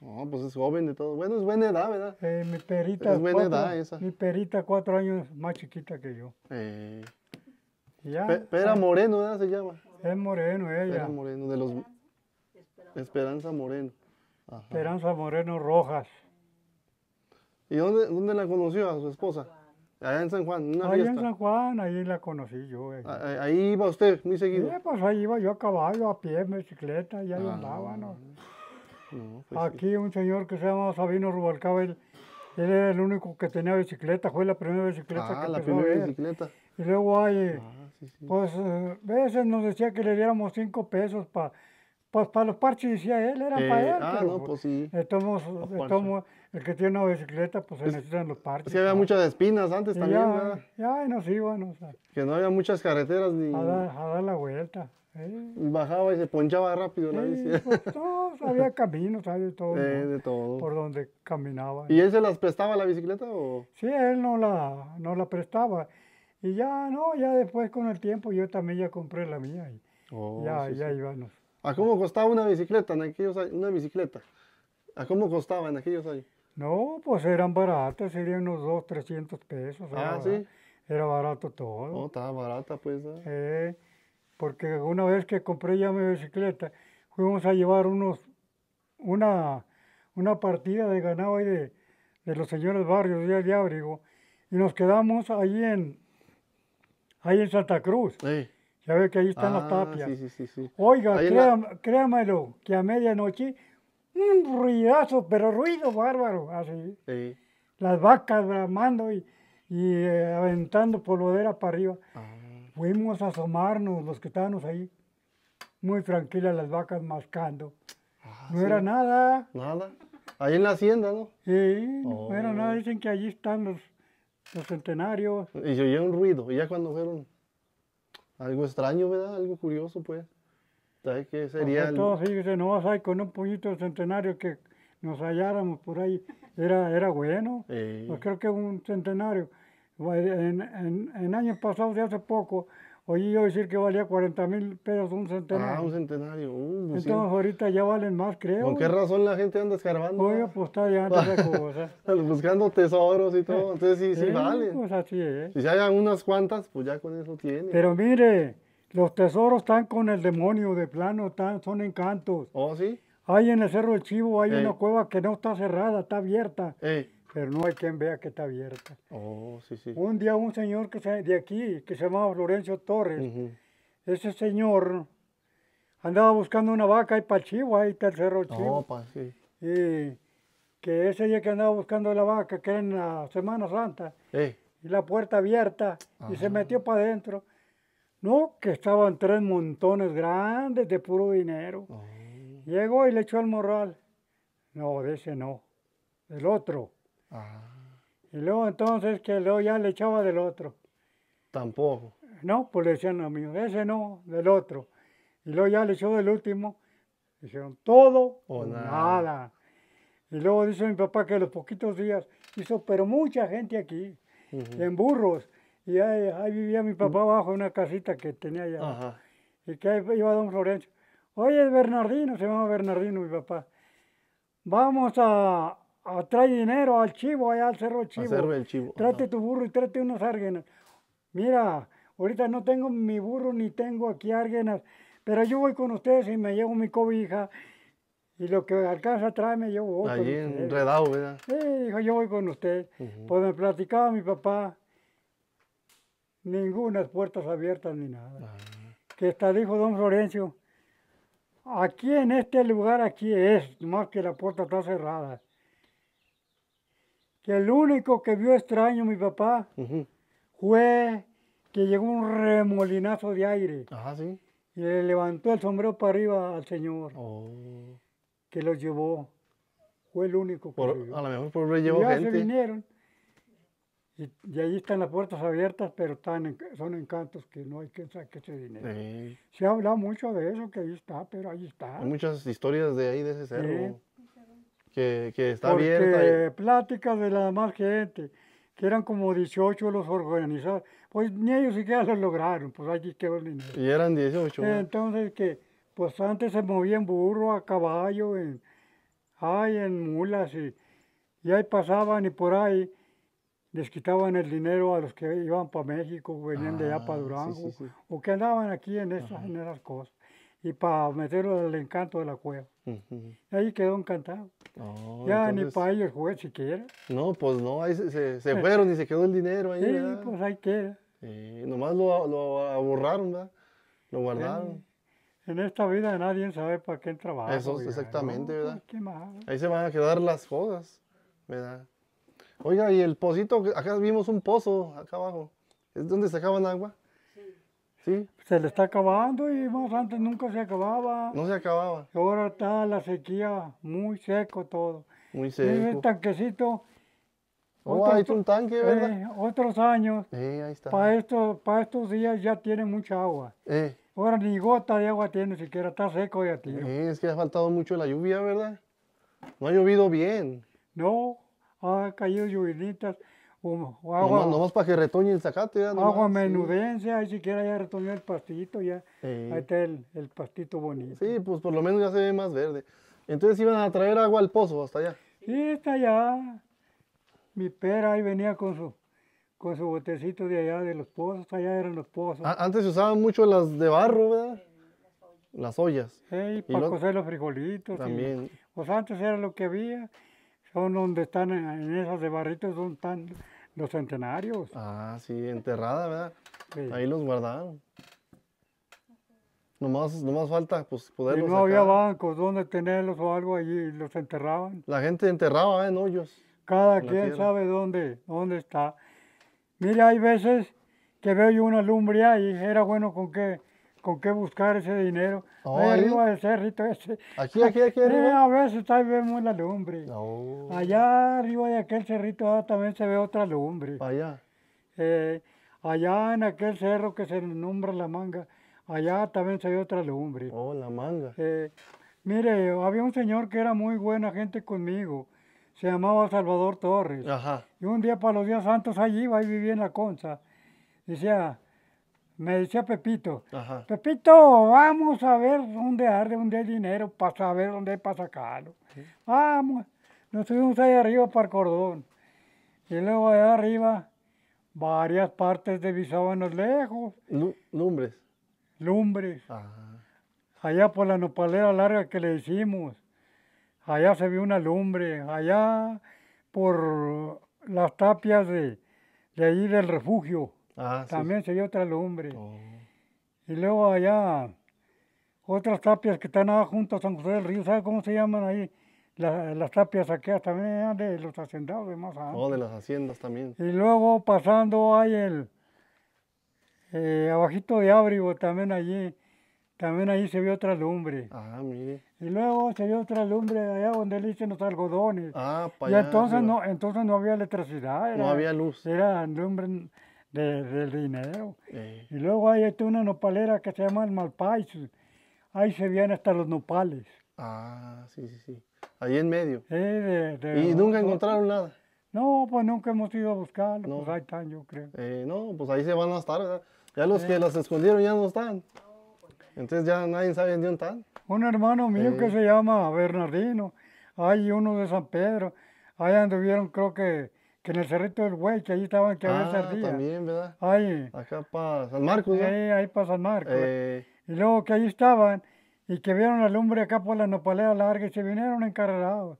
No, pues es joven de todo. Bueno, es buena edad, ¿verdad? Eh, mi perita. Es buena cuatro, edad esa. Mi perita cuatro años más chiquita que yo. Eh. Ya. Pera Moreno, ¿verdad? Se llama. Es Moreno ella. Moreno, de los... Esperanza Moreno. Esperanza Moreno Rojas. ¿Y dónde, dónde la conoció a su esposa? Allá en San Juan, una Allá en San Juan, ahí la conocí yo. Eh. Ahí, iba usted muy seguido. Sí, eh, pues ahí iba yo a caballo, a pie, en bicicleta, y ahí ah. andaba. ¿no? Pues Aquí un señor que se llama Sabino Rubalcaba, él, era el único que tenía bicicleta, fue la primera bicicleta ah, que la primera bicicleta. Y luego hay... Ah. Pues eh, veces nos decía que le diéramos cinco pesos para pues los parches decía él, era para eh, él. Ah, no, pues sí. el que tiene una bicicleta, pues se necesitan los parches. Sí, había muchas espinas antes también, ya, ¿verdad? Ya, y nos Bueno, que no había muchas carreteras ni. A dar, la vuelta. Bajaba y se ponchaba rápido la bicicleta. Pues, había caminos, de todo, eh, de todo. Por donde caminaba. ¿Y él se las prestaba la bicicleta o.? Sí, él no la, no la prestaba. Y ya no, ya después con el tiempo yo también ya compré la mía y oh, ya, ya íbamos. ¿A cómo costaba una bicicleta en aquellos años? Una bicicleta. ¿A cómo costaba en aquellos años? No, pues eran baratas, serían unos 2, 300 pesos. Ah, sí. era barato todo. No, oh, estaba barata pues. ¿eh? porque una vez que compré ya mi bicicleta, fuimos a llevar unos, una, una partida de ganado ahí de, los señores Barrios de, de Abrigo y nos quedamos allí en, ahí en Santa Cruz. Sí. Ya ve que ahí están las ah, tapias. Sí, sí, sí, Oiga, créamelo, que a medianoche un ruidazo, pero ruido bárbaro, así. Las vacas bramando y, y eh, aventando polvadera para arriba. Ah. Fuimos a asomarnos los que estábamos ahí. Muy tranquilas las vacas mascando. Ah, no era nada. Nada. Ahí en la hacienda, ¿no? Sí, no era oh. nada. Dicen que allí están los los centenarios. Y se oyó un ruido. ya cuando fueron algo extraño, ¿verdad? Algo curioso, pues. ¿Sabes qué sería? Entonces, el... fíjese, no ir con un puñito de centenario que nos halláramos por ahí. Era, era bueno. Pues creo que un centenario. En, en años pasados, de hace poco, Oye, yo decir que valía 40 mil pesos un centenario. Ah, un centenario. Uh, pues Entonces ahorita ya valen más, creo. ¿Con qué razón la gente anda escarbando? Oye, pues está ya cosas. Buscando tesoros y todo. Entonces sí, sí, valen. vale. Pues así es. Si hallan unas cuantas, pues ya con eso tiene. Pero mire, los tesoros están con el demonio de plano, están, son encantos. ¿Oh, sí? Hay en el Cerro del Chivo, hay una cueva que no está cerrada, está abierta. Eh pero no hay quien vea que está abierta. Oh, un día un señor que de aquí, que se llamaba Florencio Torres, ese señor andaba buscando una vaca y para Chihuahua, ahí está el Cerro Chihuahua. Oh, y que ese día que andaba buscando la vaca, que era en la Semana Santa, eh. y la puerta abierta, y se metió para adentro. No, que estaban tres montones grandes de puro dinero. Oh. Llegó y le echó al morral. No, de ese no, El otro. Y luego entonces que luego ya le echaba del otro. Tampoco. No, pues le decían a mí, ese no, del otro. Y luego ya le echó del último. Hicieron todo o, nada. Y luego dice mi papá que los poquitos días hizo, pero mucha gente aquí, en burros. Y ahí, vivía mi papá abajo en una casita que tenía allá. Y que ahí iba don Florencio. Oye, Bernardino, se llama Bernardino mi papá. Vamos a, Ah, trae dinero al chivo, allá al cerro chivo. Trate tu burro y trate unas árguenas. Mira, ahorita no tengo mi burro ni tengo aquí árguenas, pero yo voy con ustedes y me llevo mi cobija y lo que alcanza tráeme me llevo otro. Allí enredado, ¿verdad? Sí, dijo, yo voy con ustedes. Pues me platicaba mi papá, ninguna puerta abiertas ni nada. Que está, dijo don Florencio, aquí en este lugar, aquí es, más que la puerta está cerrada que el único que vio extraño mi papá fue que llegó un remolinazo de aire. Y le levantó el sombrero para arriba al señor. Oh. Que lo llevó. Fue el único que lo llevó. A lo mejor por lo llevó y ya se vinieron. Y, ahí están las puertas abiertas, pero están son encantos que no hay que sacar ese dinero. Se ha hablado mucho de eso, que ahí está, pero ahí está. Hay muchas historias de ahí, de ese cerro que, está porque Pláticas de la más gente, que eran como 18 los organizados. Pues ni ellos siquiera lo lograron, pues allí quedó el dinero. Y eran 18. Entonces que, pues antes se movían burro, a caballo, en, ay, en mulas y, ahí pasaban y por ahí les quitaban el dinero a los que iban para México, venían de allá para ah, Durango, o que andaban aquí en esas, en cosas, y para meterlo al encanto de la cueva. Ahí quedó encantado. Oh, ya ni para ellos jugué siquiera. No, pues no, ahí se, eh. fueron y se quedó el dinero ahí. Sí, pues ahí queda. nomás lo, lo ¿verdad? Lo guardaron. En, esta vida nadie sabe para qué trabaja. Eso, exactamente, ¿verdad? Ahí se van a quedar las cosas, ¿verdad? Oiga, y el pocito, acá vimos un pozo, acá abajo. ¿Es donde sacaban agua? Se le está acabando y más antes nunca se acababa. No se acababa. Ahora está la sequía, muy seco todo. Muy seco. Y el tanquecito. Oh, eh, otros, años. Para estos, para estos días ya tiene mucha agua. Eh. Ahora ni gota de agua tiene siquiera, está seco ya, tío. es que ha faltado mucho la lluvia, ¿verdad? No ha llovido bien. No, ha caído lluvinitas. No más agua, para que retoñe el zacate. Ya, agua menudencia, ahí siquiera ya retoñó el pastillito, ya. Ahí está el, el, pastito bonito. Sí, pues por lo menos ya se ve más verde. Entonces iban a traer agua al pozo hasta allá. Sí, está allá. Mi pera ahí venía con su, con su botecito de allá de los pozos, allá eran los pozos. antes se usaban mucho las de barro, ¿verdad? Las ollas. Sí, para cocer los frijolitos. También. pues antes era lo que había son donde están, en esas de barritos, donde están los centenarios. Ah, sí, enterrada, ¿verdad? Ahí los guardaron. Nomás, más falta pues, poderlos Y no había bancos donde tenerlos o algo allí, los enterraban. La gente enterraba ¿eh? en hoyos. Cada quien sabe dónde, dónde está. Mira, hay veces que veo yo una lumbre y era bueno con qué con qué buscar ese dinero. arriba del cerrito ese. Aquí, aquí, aquí a veces ahí vemos la lumbre. Allá arriba de aquel cerrito ah, también se ve otra lumbre. Allá. Eh, allá en aquel cerro que se nombra La Manga, allá también se ve otra lumbre. Oh, La Manga. Eh, mire, había un señor que era muy buena gente conmigo se llamaba Salvador Torres. Y un día para los días santos allí iba y vivía en la concha. Decía, me decía Pepito, Pepito, vamos a ver dónde dónde hay dinero para saber dónde hay para sacarlo. Vamos, nos fuimos ahí arriba para el cordón. Y luego allá arriba, varias partes de Bisábanos lejos. lumbres. Lumbres. Allá por la nopalera larga que le hicimos. Allá se vio una lumbre. Allá por las tapias de, de ahí del refugio Ah, también se vio otra lumbre. Oh. Y luego allá, otras tapias que están abajo junto a San José del Río, ¿sabe cómo se llaman ahí? las tapias aquellas ah, también de los hacendados de más oh, de las haciendas también. Y luego pasando hay el eh, abajito de Ábrigo también allí, también allí se vio otra lumbre. Ah, mire. Y luego se vio otra lumbre allá donde le hicieron los algodones. Ah, para Y entonces no, entonces no había electricidad. no había luz. Era lumbre, de, del dinero. Eh. Y luego hay este, una nopalera que se llama el Malpais. Ahí se vienen hasta los nopales. Ah, sí, sí, sí. Ahí en medio. ¿Y nunca encontraron nada? No, pues nunca hemos ido a buscar, Pues ahí están, yo creo. Eh, no, pues ahí se van a estar, Ya los que las escondieron ya no están. Entonces ya nadie sabe dónde están. Un hermano mío que eh. se llama Bernardino. Hay uno de San Pedro. Ahí anduvieron, creo que en el Cerrito del Güey, que ahí estaban, que había ah, también, ¿verdad? Ahí. Acá para San Marcos, Ahí, ahí para San Marcos. Eh. Y luego que ahí estaban y que vieron la lumbre acá por la nopalera larga y se vinieron encarrerados.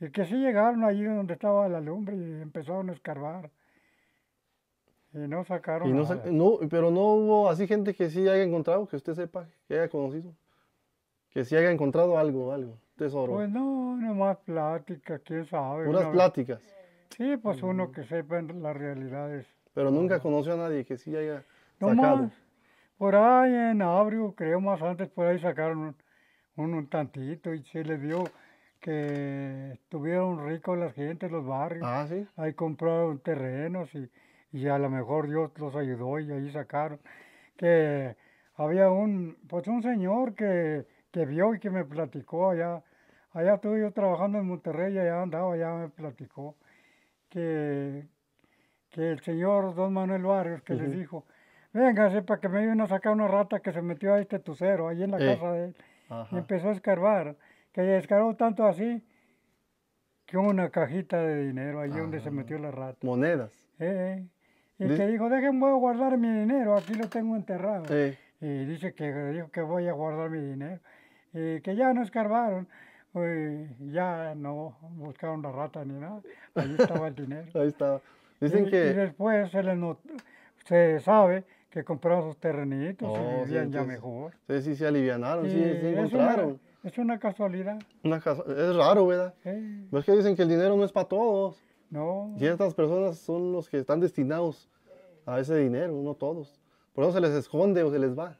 Y que sí llegaron allí donde estaba la lumbre y empezaron a escarbar. Y no sacaron. pero no hubo así gente que sí haya encontrado, que usted sepa, que haya conocido. Que sí haya encontrado algo, algo, tesoro. Pues no, nomás pláticas, quién sabe. ¿Unas pláticas. Sí, pues uno que sepa las realidades. Pero nunca conoció a nadie que sí haya sacado. por ahí en Abrio, creo más antes, por ahí sacaron un, tantito y se les vio que estuvieron ricos las gentes, los barrios. Ah, sí. Ahí compraron terrenos y, y a lo mejor Dios los ayudó y ahí sacaron. Que había un, pues un señor que, que vio y que me platicó allá. Allá estuve yo trabajando en Monterrey, allá andaba, allá me platicó que, el señor don Manuel Barrios que le dijo, venga sepa que me vino a sacar una rata que se metió a este tucero, ahí en la casa de él. Y empezó a escarbar, que escaró tanto así que una cajita de dinero ahí donde se ah. metió la rata. Monedas. Eh, Y que dijo, déjenme guardar mi dinero, aquí lo tengo enterrado. Y dice que dijo que voy a guardar mi dinero. que ya no escarbaron. Uy, ya no buscaron la rata ni nada, ahí estaba el dinero. ahí estaba. Dicen que... y después se, se sabe que compraron sus terrenitos y oh, ya mejor. Sí, sí, se alivianaron, sí, sí, encontraron. Es una, casualidad. es raro, ¿verdad? Sí. Pero es que dicen que el dinero no es para todos. No. estas personas son los que están destinados a ese dinero, no todos. Por eso se les esconde o se les va.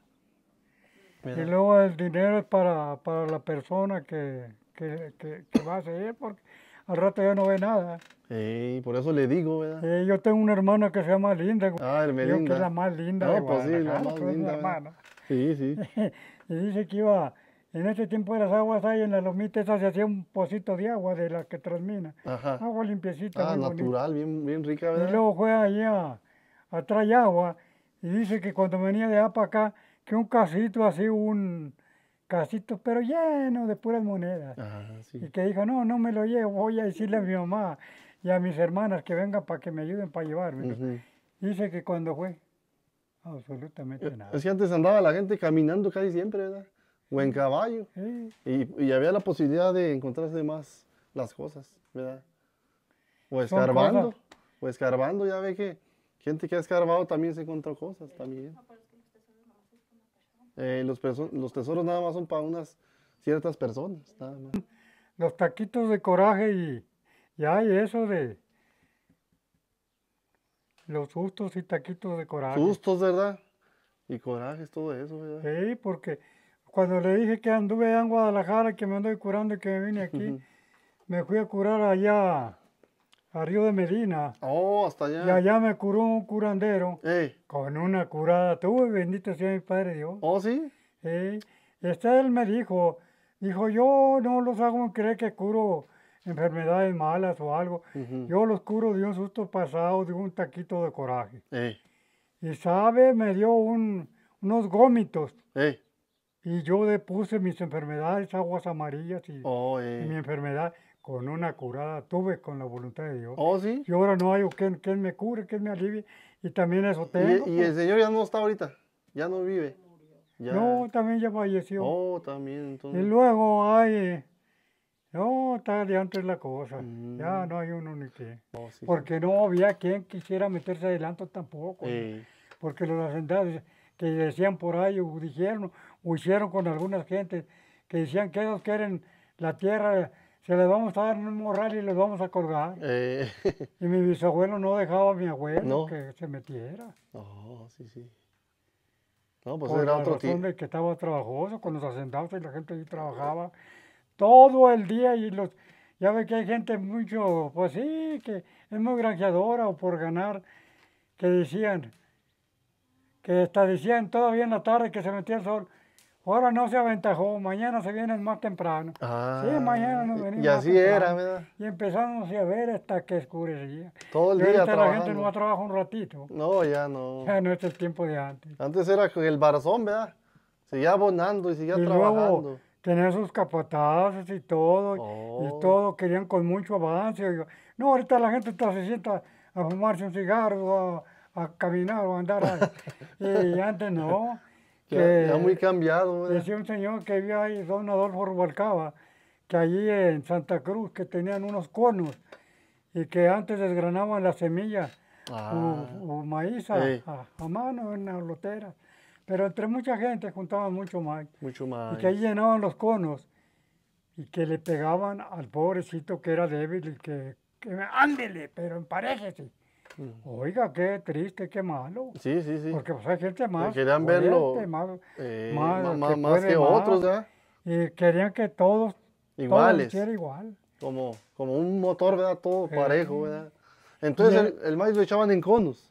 Y luego el dinero es para, para la persona que, que, que, va a hacer porque al rato ya no ve nada. Sí, por eso le digo, ¿verdad? yo tengo una hermana que se llama Linda. Ah, el Yo que es la más linda. No, pues sí, la más pues, linda. Hermana. Sí, sí. y dice que iba, en ese tiempo de las aguas ahí en la lomita esa se hacía un pocito de agua de la que transmina. Ajá. Agua limpiecita. Ah, natural, bien, bien rica, ¿verdad? Y luego fue allá a traer agua y dice que cuando venía de allá acá, que un casito así, un casito, pero lleno de puras monedas. Y que dijo, no, no me lo llevo, voy a decirle a mi mamá y a mis hermanas que vengan para que me ayuden para llevarme. Dice que cuando fue, absolutamente eh, nada. Es que antes andaba la gente caminando casi siempre, ¿verdad? O en caballo. Y, y, había la posibilidad de encontrarse más las cosas, ¿verdad? O escarbando. O escarbando, ya ve que gente que ha escarbado también se encontró cosas también. Eh, los, tesoros nada más son para unas ciertas personas, Los taquitos de coraje y, hay eso de los sustos y taquitos de coraje. Sustos, ¿verdad? Y coraje todo eso, ¿verdad? Sí, porque cuando le dije que anduve en Guadalajara, que me ando curando y que me vine aquí, me fui a curar allá a Río de Medina. Oh, hasta allá. Y allá me curó un curandero. Con una curada tuve, bendito sea mi Padre Dios. Oh, sí. Sí. Este él me dijo, dijo, yo no los hago creer que curo enfermedades malas o algo. Yo los curo de un susto pasado, de un taquito de coraje. eh, Y sabe, me dio unos gómitos. eh, Y yo depuse mis enfermedades, aguas amarillas y, oh, y mi enfermedad con una curada tuve con la voluntad de Dios. Oh, sí. Y ahora no hay quien, me cure, quien me alivie. Y también eso tengo. ¿Y, el Señor ya no está ahorita? ¿Ya no vive? No, también ya falleció. Oh, también. Y luego hay... No, está de antes la cosa. Mm. Ya no hay uno ni qué. Oh, porque no había quien quisiera meterse adelante tampoco. Porque los hacendados que decían por ahí o dijeron o hicieron con algunas gentes que decían que ellos quieren la tierra se les vamos a dar un morral y les vamos a colgar. Eh. Y mi bisabuelo no dejaba a mi abuelo que se metiera. No, sí, sí. No, pues era la otro razón que estaba trabajoso con los hacendados y la gente ahí trabajaba todo el día y los ya ve que hay gente mucho, pues sí, que es muy granjeadora o por ganar, que decían, que hasta decían todavía en la tarde que se metía el sol, Ahora no se aventajó, mañana se vienen más temprano. sí, ah, mañana Y así era, ¿verdad? Y empezamos a ver hasta que oscurecía Todo el día trabajando. la gente no trabajar un ratito. No, ya no. Ya no es el tiempo de antes. Antes era el barzón, ¿verdad? Seguía abonando y seguía trabajando. tenían sus capatazos y todo, oh. y todo, querían con mucho avance. No, ahorita la gente está, se sienta a fumarse un cigarro, a, caminar o a andar. y antes no que, muy cambiado. Decía un señor que vivía ahí, don Adolfo Rubalcaba, que allí en Santa Cruz, que tenían unos conos y que antes desgranaban las semillas o, ah. maíz a, mano en la lotera. Pero entre mucha gente juntaban mucho maíz. Mucho maíz. Y que ahí llenaban los conos y que le pegaban al pobrecito que era débil y que, que ándele, pero emparejese. Oiga, qué triste, qué malo. Sí, sí, sí. Porque pues, hay gente más. querían verlo más, eh, que, otros, ¿verdad? Y querían que todos. Iguales. Todos igual. Como, como un motor, ¿verdad? Todo parejo, ¿verdad? Entonces el, maíz lo echaban en conos.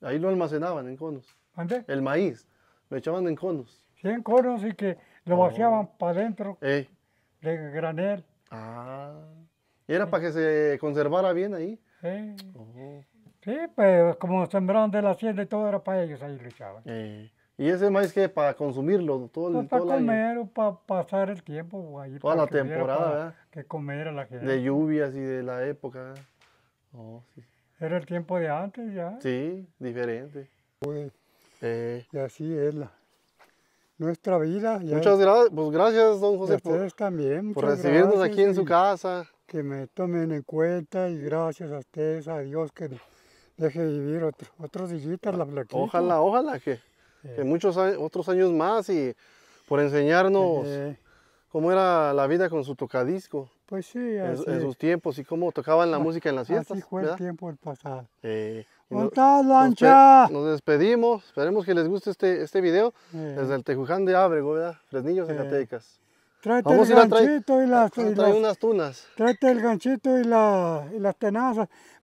Ahí lo almacenaban en conos. ¿Dónde? El maíz. Lo echaban en conos. Sí, en conos y que lo oh. vaciaban para adentro de granel. Ah. ¿Y Era para que se conservara bien ahí. Sí. pues como sembraron de la hacienda y todo era para ellos, ahí luchaban. Eh. ¿Y ese maíz que para consumirlo todo el, pues para comer para pasar el tiempo. Toda la temporada, ¿verdad? Que comer a la gente. De lluvias y de la época. Oh, era el tiempo de antes ya. Sí, diferente. Pues, eh. Y así es la, nuestra vida. Muchas gracias, pues gracias don José por, también, por recibirnos aquí en su casa que me tomen en cuenta y gracias a ustedes, a Dios que deje vivir otros otros hijitas, la plaquita. Ojalá, ojalá que, en muchos otros años más y por enseñarnos cómo era la vida con su tocadisco. Pues sí, En, en, sus tiempos y cómo tocaban la ah, música en las fiestas. Así fue el tiempo del pasado. Eh, lancha! Nos, despedimos, esperemos que les guste este, este video desde el Tejuján de Ábrego, ¿verdad? en Zacatecas. Tráete Vamos el ganchito y las, y las, unas tunas. Tráete el ganchito y, la, y las tenazas